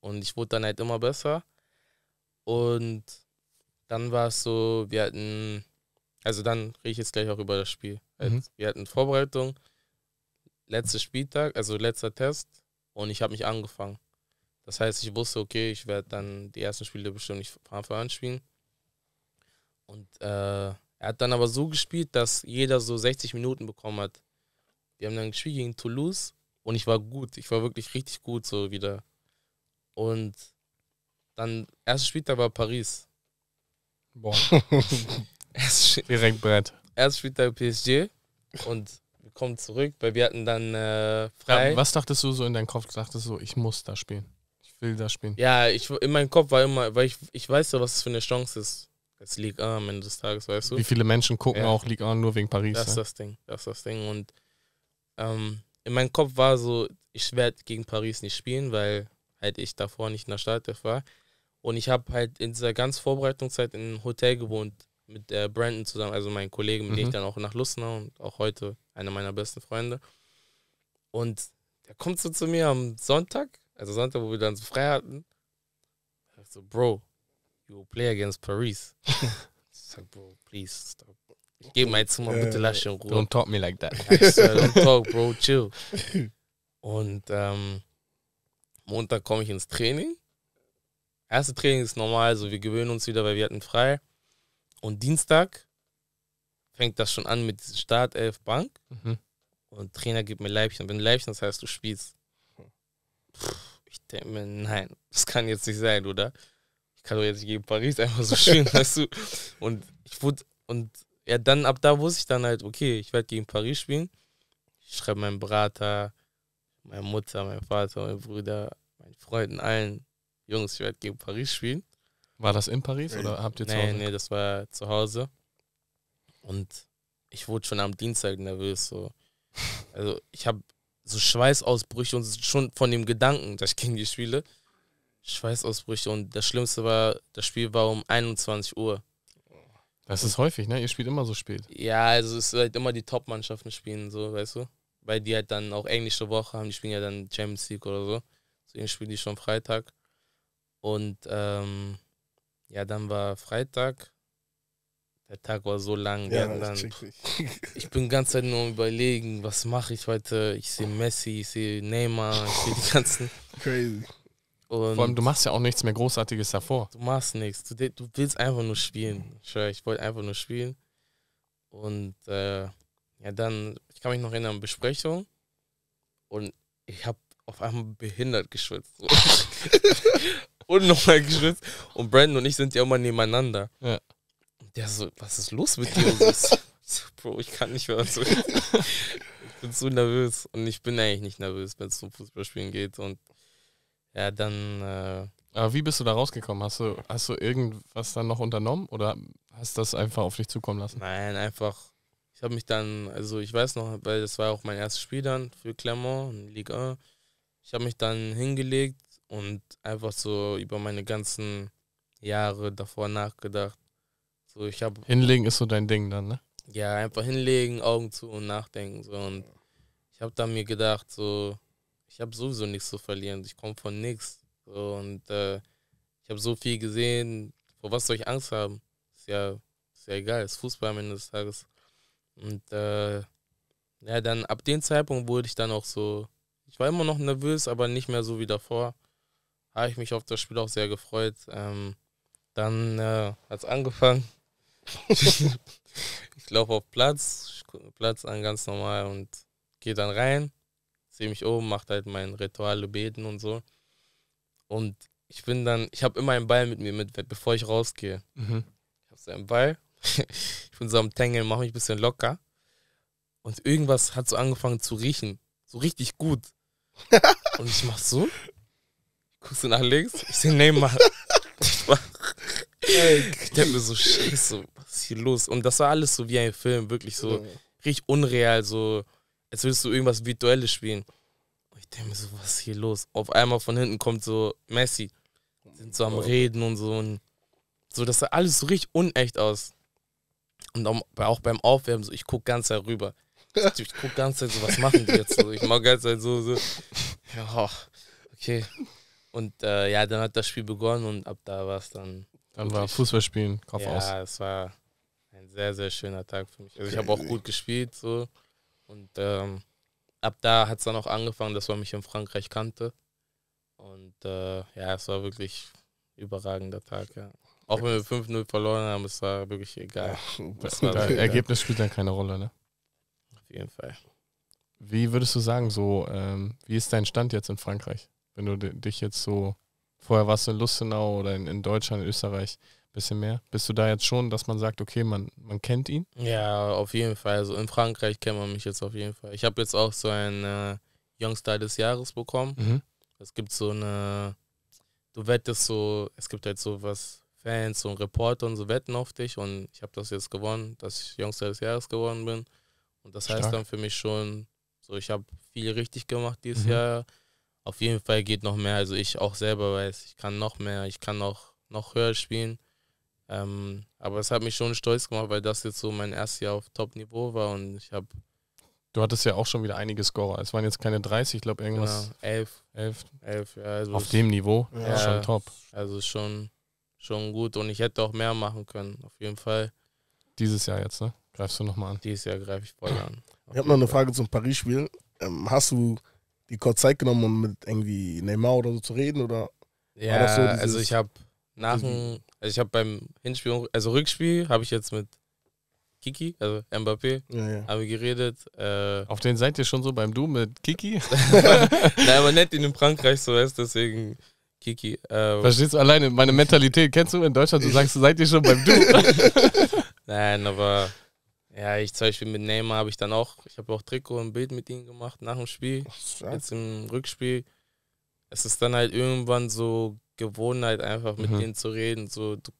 Und ich wurde dann halt immer besser. Und dann war es so, wir hatten, also dann rede ich jetzt gleich auch über das Spiel. Mhm. Also, wir hatten Vorbereitung, letzter Spieltag, also letzter Test und ich habe mich angefangen. Das heißt, ich wusste, okay, ich werde dann die ersten Spiele bestimmt nicht von Anfang an spielen. Und äh, er hat dann aber so gespielt, dass jeder so 60 Minuten bekommen hat. Wir haben dann gespielt gegen Toulouse und ich war gut. Ich war wirklich richtig gut so wieder. Und dann, erstes Spieltag war Paris. Boah. Direkt Brett. Erstes Spieltag PSG und wir kommen zurück, weil wir hatten dann äh, frei. Ja, was dachtest du so in deinem Kopf? Dachtest du, ich muss da spielen? Ich will da spielen? Ja, ich, in meinem Kopf war immer, weil ich, ich weiß ja, was es für eine Chance ist es League A am Ende des Tages, weißt du? Wie viele Menschen gucken ja. auch League A nur wegen Paris? Das ist ja. Ne? das Ding, das ist das Ding. Und ähm, in meinem Kopf war so, ich werde gegen Paris nicht spielen, weil halt ich davor nicht in der Startelf war. Und ich habe halt in dieser ganzen Vorbereitungszeit in einem Hotel gewohnt mit äh, Brandon zusammen, also meinen Kollegen, mit mhm. dem ich mhm. dann auch nach Lustenau und auch heute einer meiner besten Freunde. Und der kommt so zu mir am Sonntag, also Sonntag, wo wir dann so frei hatten. Ich so, Bro, you will play against Paris. it's like, bro, please stop. Gib mal jetzt mal bitte lass in Ruhe. Don't talk me like that. Swear, don't talk, bro, chill. Und ähm, Montag komme ich ins Training. Erste Training ist normal, so wir gewöhnen uns wieder, weil wir hatten frei. Und Dienstag fängt das schon an mit Startelf Bank. Mhm. Und Trainer gibt mir Leibchen. Wenn Leibchen, das heißt, du spielst. Hm. Pff, ich denke mir, nein, das kann jetzt nicht sein, oder? kann doch jetzt gegen Paris einfach so spielen, weißt du. Und ich wurde, und ja, dann ab da wusste ich dann halt, okay, ich werde gegen Paris spielen. Ich schreibe meinem Brater, meiner Mutter, meinem Vater, meinen Brüder, meinen Freunden, allen, Jungs, ich werde gegen Paris spielen. War das in Paris oder habt ihr nee, zu Hause? Nee, das war zu Hause. Und ich wurde schon am Dienstag nervös. So. Also ich habe so Schweißausbrüche und schon von dem Gedanken, dass ich gegen die spiele. Schweißausbrüche und das Schlimmste war, das Spiel war um 21 Uhr. Das ist häufig, ne? Ihr spielt immer so spät. Ja, also es ist halt immer die Top-Mannschaften spielen, so, weißt du? Weil die halt dann auch englische Woche haben, die spielen ja dann Champions League oder so. Deswegen spielen die schon Freitag. Und ähm, ja, dann war Freitag. Der Tag war so lang. Ja, dann, ich, ich bin die ganze Zeit halt nur überlegen, was mache ich heute? Ich sehe Messi, ich sehe Neymar, ich sehe die ganzen. Crazy. Und Vor allem, du machst ja auch nichts mehr Großartiges davor. Du machst nichts. Du, du willst einfach nur spielen. Ich, wollte einfach nur spielen. Und äh, ja, dann, ich kann mich noch erinnern, Besprechung. Und ich habe auf einmal behindert geschwitzt. und nochmal geschwitzt. Und Brandon und ich sind ja immer nebeneinander. Ja. Und der so, was ist los mit dir? Und so, Bro, ich kann nicht mehr. Ich bin zu nervös. Und ich bin eigentlich nicht nervös, wenn es um Fußballspielen geht. Und ja, dann. Äh, aber wie bist du da rausgekommen? Hast du, hast du irgendwas dann noch unternommen oder hast du das einfach auf dich zukommen lassen? Nein, einfach. Ich habe mich dann, also ich weiß noch, weil das war auch mein erstes Spiel dann für Clermont in Liga 1. Ich habe mich dann hingelegt und einfach so über meine ganzen Jahre davor nachgedacht. So, ich habe hinlegen ist so dein Ding dann, ne? Ja, einfach hinlegen, Augen zu und nachdenken so und ich habe dann mir gedacht so ich habe sowieso nichts zu verlieren. Ich komme von nichts. und äh, ich habe so viel gesehen. Vor was soll ich Angst haben? Ist ja, ist ja egal. Ist Fußball am Ende des Tages. Und äh, ja, dann ab dem Zeitpunkt wurde ich dann auch so. Ich war immer noch nervös, aber nicht mehr so wie davor. Habe ich mich auf das Spiel auch sehr gefreut. Ähm, dann äh, hat es angefangen. ich laufe auf Platz, Platz an ganz normal und gehe dann rein ziehe mich um, mache halt mein Ritual, beten und so. Und ich bin dann, ich habe immer einen Ball mit mir mit, bevor ich rausgehe. Mhm. Ich habe so einen Ball, ich bin so am Tangeln, mache mich ein bisschen locker. Und irgendwas hat so angefangen zu riechen. So richtig gut. und ich mach so. Ich guck so nach links. Ich sehe Neymar. Ich denke mir so, scheiße, was ist hier los? Und das war alles so wie ein Film, wirklich so richtig unreal, so als würdest du irgendwas Virtuelles spielen. Und ich denke mir so, was ist hier los? Auf einmal von hinten kommt so Messi. Sind so am Reden und so. Und so, das sah alles so richtig unecht aus. Und auch beim Aufwärmen, so, ich gucke ganz herüber. Ich, ich gucke ganz Zeit so, was machen die jetzt so? Ich mache ganz Zeit so, so. Ja, okay. Und äh, ja, dann hat das Spiel begonnen und ab da war es dann. Dann war Fußballspielen, Kopf ja, aus. Ja, es war ein sehr, sehr schöner Tag für mich. Also ich habe auch äh, gut gespielt, so. Und ähm, ab da hat es dann auch angefangen, dass man mich in Frankreich kannte. Und äh, ja, es war wirklich ein überragender Tag, ja. Auch wenn wir 5-0 verloren haben, es war wirklich egal. das ja, Ergebnis spielt dann keine Rolle, ne? Auf jeden Fall. Wie würdest du sagen, so, ähm, wie ist dein Stand jetzt in Frankreich? Wenn du dich jetzt so, vorher warst du in Lustenau oder in, in Deutschland, in Österreich, bisschen mehr? Bist du da jetzt schon, dass man sagt, okay, man, man kennt ihn? Ja, auf jeden Fall. Also in Frankreich kennt man mich jetzt auf jeden Fall. Ich habe jetzt auch so einen äh, Youngstar des Jahres bekommen. Mhm. Es gibt so eine, du wettest so, es gibt halt so was, Fans und Reporter und so wetten auf dich und ich habe das jetzt gewonnen, dass ich Youngstar des Jahres geworden bin. Und das Stark. heißt dann für mich schon, so ich habe viel richtig gemacht dieses mhm. Jahr. Auf jeden Fall geht noch mehr. Also ich auch selber weiß, ich kann noch mehr, ich kann noch, noch höher spielen. Ähm, aber es hat mich schon stolz gemacht, weil das jetzt so mein erstes Jahr auf Top-Niveau war und ich habe. Du hattest ja auch schon wieder einige Scorer. Es waren jetzt keine 30, ich glaube irgendwas. Genau, 11. 11. 11 ja, also auf dem Niveau? Ja. ja. Schon top. Also schon, schon gut und ich hätte auch mehr machen können, auf jeden Fall. Dieses Jahr jetzt, ne? Greifst du nochmal an? Dieses Jahr greife ich voll an. Ich habe noch eine Frage zum Paris-Spiel. Ähm, hast du die kurz Zeit genommen, um mit irgendwie Neymar oder so zu reden? Oder ja, so dieses, also ich habe nach dem also ich habe beim Hinspiel, also Rückspiel habe ich jetzt mit Kiki, also Mbappé, ja, ja. haben wir geredet. Äh Auf den seid ihr schon so beim Du mit Kiki? Nein, aber nicht in Frankreich so ist, deswegen Kiki. Ähm Verstehst du alleine, meine Mentalität kennst du in Deutschland, du sagst, seid ihr schon beim Du. Nein, aber ja, ich zum Beispiel mit Neymar habe ich dann auch, ich habe auch Trikot und Bild mit ihm gemacht nach dem Spiel, Ach, jetzt im Rückspiel. Es ist dann halt irgendwann so Gewohnheit, einfach mit mhm. denen zu reden. So, du,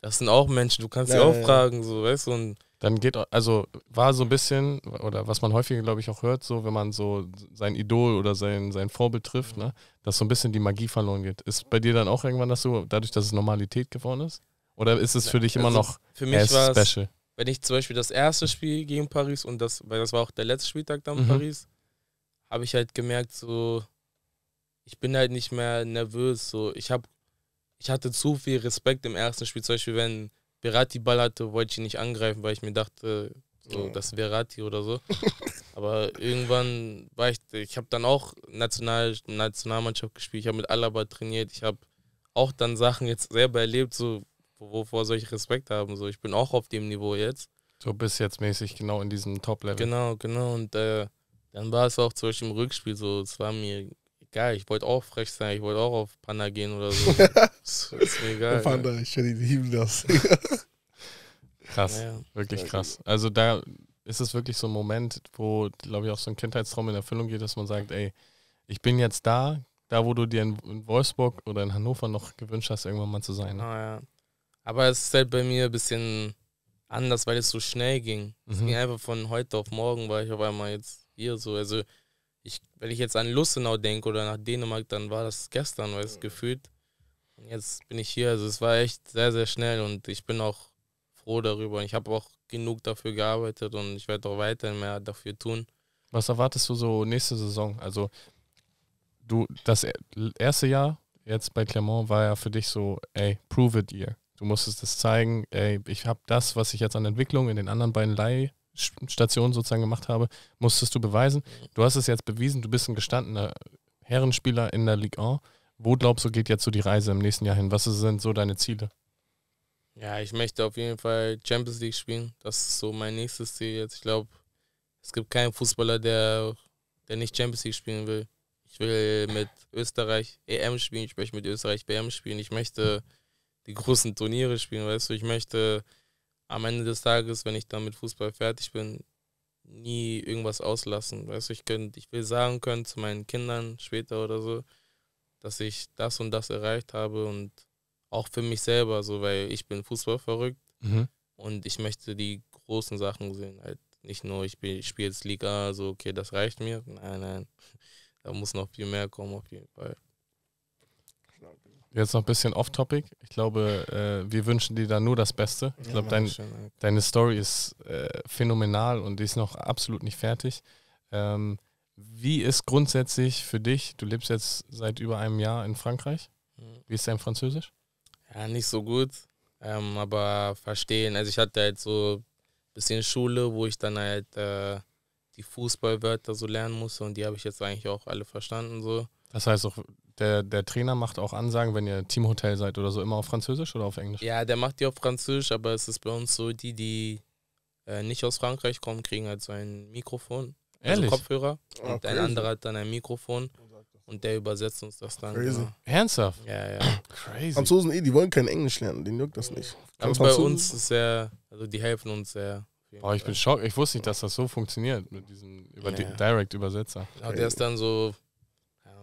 das sind auch Menschen, du kannst sie auch ja, fragen, so, weißt du? Und dann geht, also war so ein bisschen, oder was man häufiger, glaube ich, auch hört, so, wenn man so sein Idol oder sein, sein Vorbild trifft, ne, dass so ein bisschen die Magie verloren geht. Ist bei dir dann auch irgendwann das so, dadurch, dass es Normalität geworden ist? Oder ist es für dich immer also noch für mich war special? Wenn ich zum Beispiel das erste Spiel gegen Paris und das, weil das war auch der letzte Spieltag dann mhm. Paris, habe ich halt gemerkt, so, ich bin halt nicht mehr nervös. So. Ich, hab, ich hatte zu viel Respekt im ersten Spiel. Zum Beispiel, wenn Berati Ball hatte, wollte ich ihn nicht angreifen, weil ich mir dachte, so, das ist Verratti oder so. Aber irgendwann war ich, ich habe dann auch National, Nationalmannschaft gespielt, ich habe mit Alaba trainiert, ich habe auch dann Sachen jetzt selber erlebt, so, wovor soll ich Respekt haben? So, ich bin auch auf dem Niveau jetzt. So bis jetzt mäßig genau in diesem Top-Level. Genau, genau. Und äh, dann war es auch zum Beispiel im Rückspiel so, es war mir geil, ich wollte auch frech sein, ich wollte auch auf Panda gehen oder so. ist, mir egal. Panda, ja. ich lieben das. krass, ja, wirklich krass. Also, also da ist es wirklich so ein Moment, wo, glaube ich, auch so ein Kindheitstraum in Erfüllung geht, dass man sagt, ey, ich bin jetzt da, da wo du dir in Wolfsburg oder in Hannover noch gewünscht hast, irgendwann mal zu sein. Ne? Ah, ja. Aber es ist halt bei mir ein bisschen anders, weil es so schnell ging. Mhm. Es ging einfach von heute auf morgen, weil ich auf einmal jetzt hier so, also ich, wenn ich jetzt an Lustenau denke oder nach Dänemark, dann war das gestern, weil es mhm. gefühlt. Und jetzt bin ich hier. Also es war echt sehr, sehr schnell und ich bin auch froh darüber. Und ich habe auch genug dafür gearbeitet und ich werde auch weiterhin mehr dafür tun. Was erwartest du so nächste Saison? Also du, das erste Jahr jetzt bei Clermont war ja für dich so, ey, prove it ihr. Du musstest das zeigen, ey, ich habe das, was ich jetzt an Entwicklung in den anderen beiden Leih Station sozusagen gemacht habe, musstest du beweisen. Du hast es jetzt bewiesen, du bist ein gestandener Herrenspieler in der Ligue 1. Wo glaubst du, geht jetzt so die Reise im nächsten Jahr hin? Was sind so deine Ziele? Ja, ich möchte auf jeden Fall Champions League spielen. Das ist so mein nächstes Ziel jetzt. Ich glaube, es gibt keinen Fußballer, der, der nicht Champions League spielen will. Ich will mit Österreich EM spielen, ich möchte mit Österreich BM spielen. Ich möchte die großen Turniere spielen, weißt du. Ich möchte am Ende des Tages, wenn ich dann mit Fußball fertig bin, nie irgendwas auslassen. Weißt du, ich, könnt, ich will sagen können zu meinen Kindern später oder so, dass ich das und das erreicht habe und auch für mich selber so, weil ich bin Fußball verrückt mhm. und ich möchte die großen Sachen sehen. Halt nicht nur, ich, ich spiele jetzt Liga, so, okay, das reicht mir. Nein, nein, da muss noch viel mehr kommen auf jeden Fall. Jetzt noch ein bisschen off-topic. Ich glaube, äh, wir wünschen dir da nur das Beste. Ich glaube, dein, deine Story ist äh, phänomenal und die ist noch absolut nicht fertig. Ähm, wie ist grundsätzlich für dich, du lebst jetzt seit über einem Jahr in Frankreich, mhm. wie ist dein Französisch? Ja, nicht so gut, ähm, aber verstehen. Also ich hatte halt so ein bisschen Schule, wo ich dann halt äh, die Fußballwörter so lernen musste und die habe ich jetzt eigentlich auch alle verstanden so. Das heißt auch, der, der Trainer macht auch Ansagen, wenn ihr Teamhotel seid oder so, immer auf Französisch oder auf Englisch? Ja, der macht die auf Französisch, aber es ist bei uns so, die, die äh, nicht aus Frankreich kommen, kriegen halt so ein Mikrofon, also Ehrlich? also Kopfhörer. Oh, und crazy. ein anderer hat dann ein Mikrofon und der übersetzt uns das dann. Crazy. Genau. Ernsthaft? Ja, ja. crazy. Franzosen, eh, die wollen kein Englisch lernen, denen juckt das nicht. Aber bei uns ist sehr, also die helfen uns sehr. Boah, ich bin schockiert. Ich wusste nicht, dass das so funktioniert mit diesem über ja. Direct-Übersetzer. Ja, der ist dann so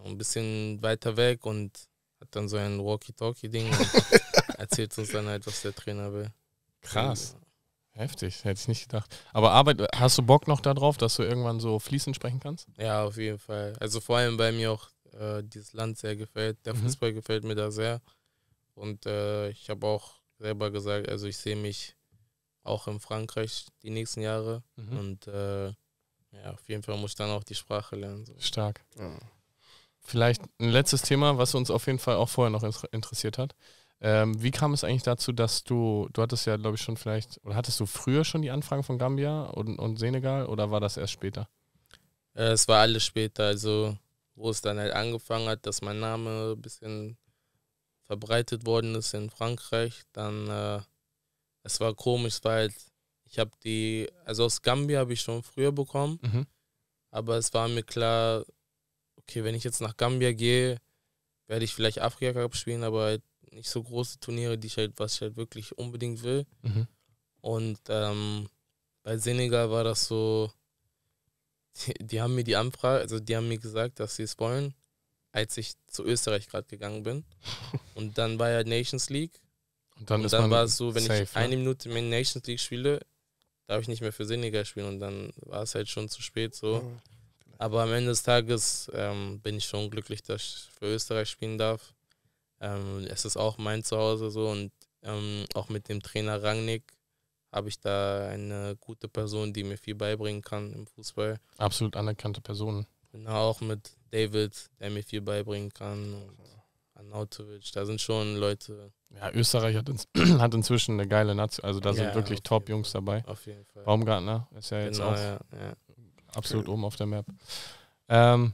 ein bisschen weiter weg und hat dann so ein Walkie-Talkie-Ding und erzählt uns dann halt, was der Trainer will. Krass. Heftig, hätte ich nicht gedacht. Aber Arbeit, hast du Bock noch darauf, dass du irgendwann so fließend sprechen kannst? Ja, auf jeden Fall. Also vor allem, weil mir auch äh, dieses Land sehr gefällt. Der mhm. Fußball gefällt mir da sehr. Und äh, ich habe auch selber gesagt, also ich sehe mich auch in Frankreich die nächsten Jahre. Mhm. Und äh, ja, auf jeden Fall muss ich dann auch die Sprache lernen. So. Stark. Ja. Vielleicht ein letztes Thema, was uns auf jeden Fall auch vorher noch interessiert hat. Ähm, wie kam es eigentlich dazu, dass du, du hattest ja, glaube ich, schon vielleicht, oder hattest du früher schon die Anfragen von Gambia und, und Senegal oder war das erst später? Äh, es war alles später, also wo es dann halt angefangen hat, dass mein Name ein bisschen verbreitet worden ist in Frankreich, dann äh, es war komisch, weil ich habe die, also aus Gambia habe ich schon früher bekommen, mhm. aber es war mir klar, okay, wenn ich jetzt nach Gambia gehe, werde ich vielleicht Afrika Cup spielen, aber halt nicht so große Turniere, die ich halt, was ich halt wirklich unbedingt will. Mhm. Und ähm, bei Senegal war das so, die, die, haben mir die Anfrage, also die haben mir gesagt, dass sie es wollen, als ich zu Österreich gerade gegangen bin. Und dann war ja Nations League. Und dann, und dann war es so, wenn safe, ich ne? eine Minute mehr Nations League spiele, darf ich nicht mehr für Senegal spielen. Und dann war es halt schon zu spät so. Mhm. Aber am Ende des Tages ähm, bin ich schon glücklich, dass ich für Österreich spielen darf. Ähm, es ist auch mein Zuhause so und ähm, auch mit dem Trainer Rangnick habe ich da eine gute Person, die mir viel beibringen kann im Fußball. Absolut anerkannte Person. Genau, auch mit David, der mir viel beibringen kann. Und Arnautovic, da sind schon Leute. Ja, Österreich hat, ins, hat inzwischen eine geile Nation. Also da ja, sind wirklich Top-Jungs dabei. Auf jeden Fall. Baumgartner ist ja genau, jetzt auch. Ja, ja absolut okay. oben auf der Map. Ähm,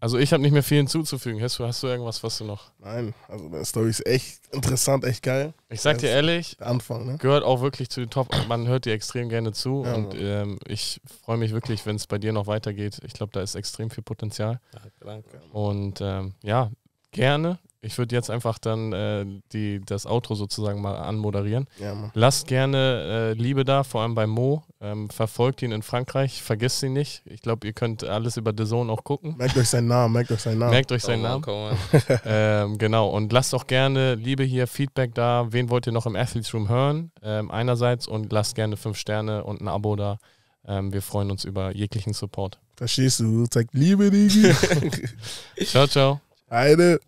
also ich habe nicht mehr viel hinzuzufügen. Hast du, hast du irgendwas, was du noch? Nein, also deine Story ist echt interessant, echt geil. Ich sag dir ehrlich, Anfang, ne? gehört auch wirklich zu den Top. Man hört dir extrem gerne zu ja, und ähm, ich freue mich wirklich, wenn es bei dir noch weitergeht. Ich glaube, da ist extrem viel Potenzial. Ja, danke. Und ähm, ja, gerne. Ich würde jetzt einfach dann äh, die, das Outro sozusagen mal anmoderieren. Ja, Lasst gerne äh, Liebe da, vor allem bei Mo. Ähm, verfolgt ihn in Frankreich, vergesst ihn nicht. Ich glaube, ihr könnt alles über The Zone auch gucken. Merkt euch seinen Namen, merkt euch seinen Namen. Merkt euch seinen Namen. ähm, genau, und lasst auch gerne Liebe hier, Feedback da. Wen wollt ihr noch im Athletes Room hören? Ähm, einerseits und lasst gerne fünf Sterne und ein Abo da. Ähm, wir freuen uns über jeglichen Support. Verstehst du? Zeigt Liebe, Digi. ciao, ciao. Eine.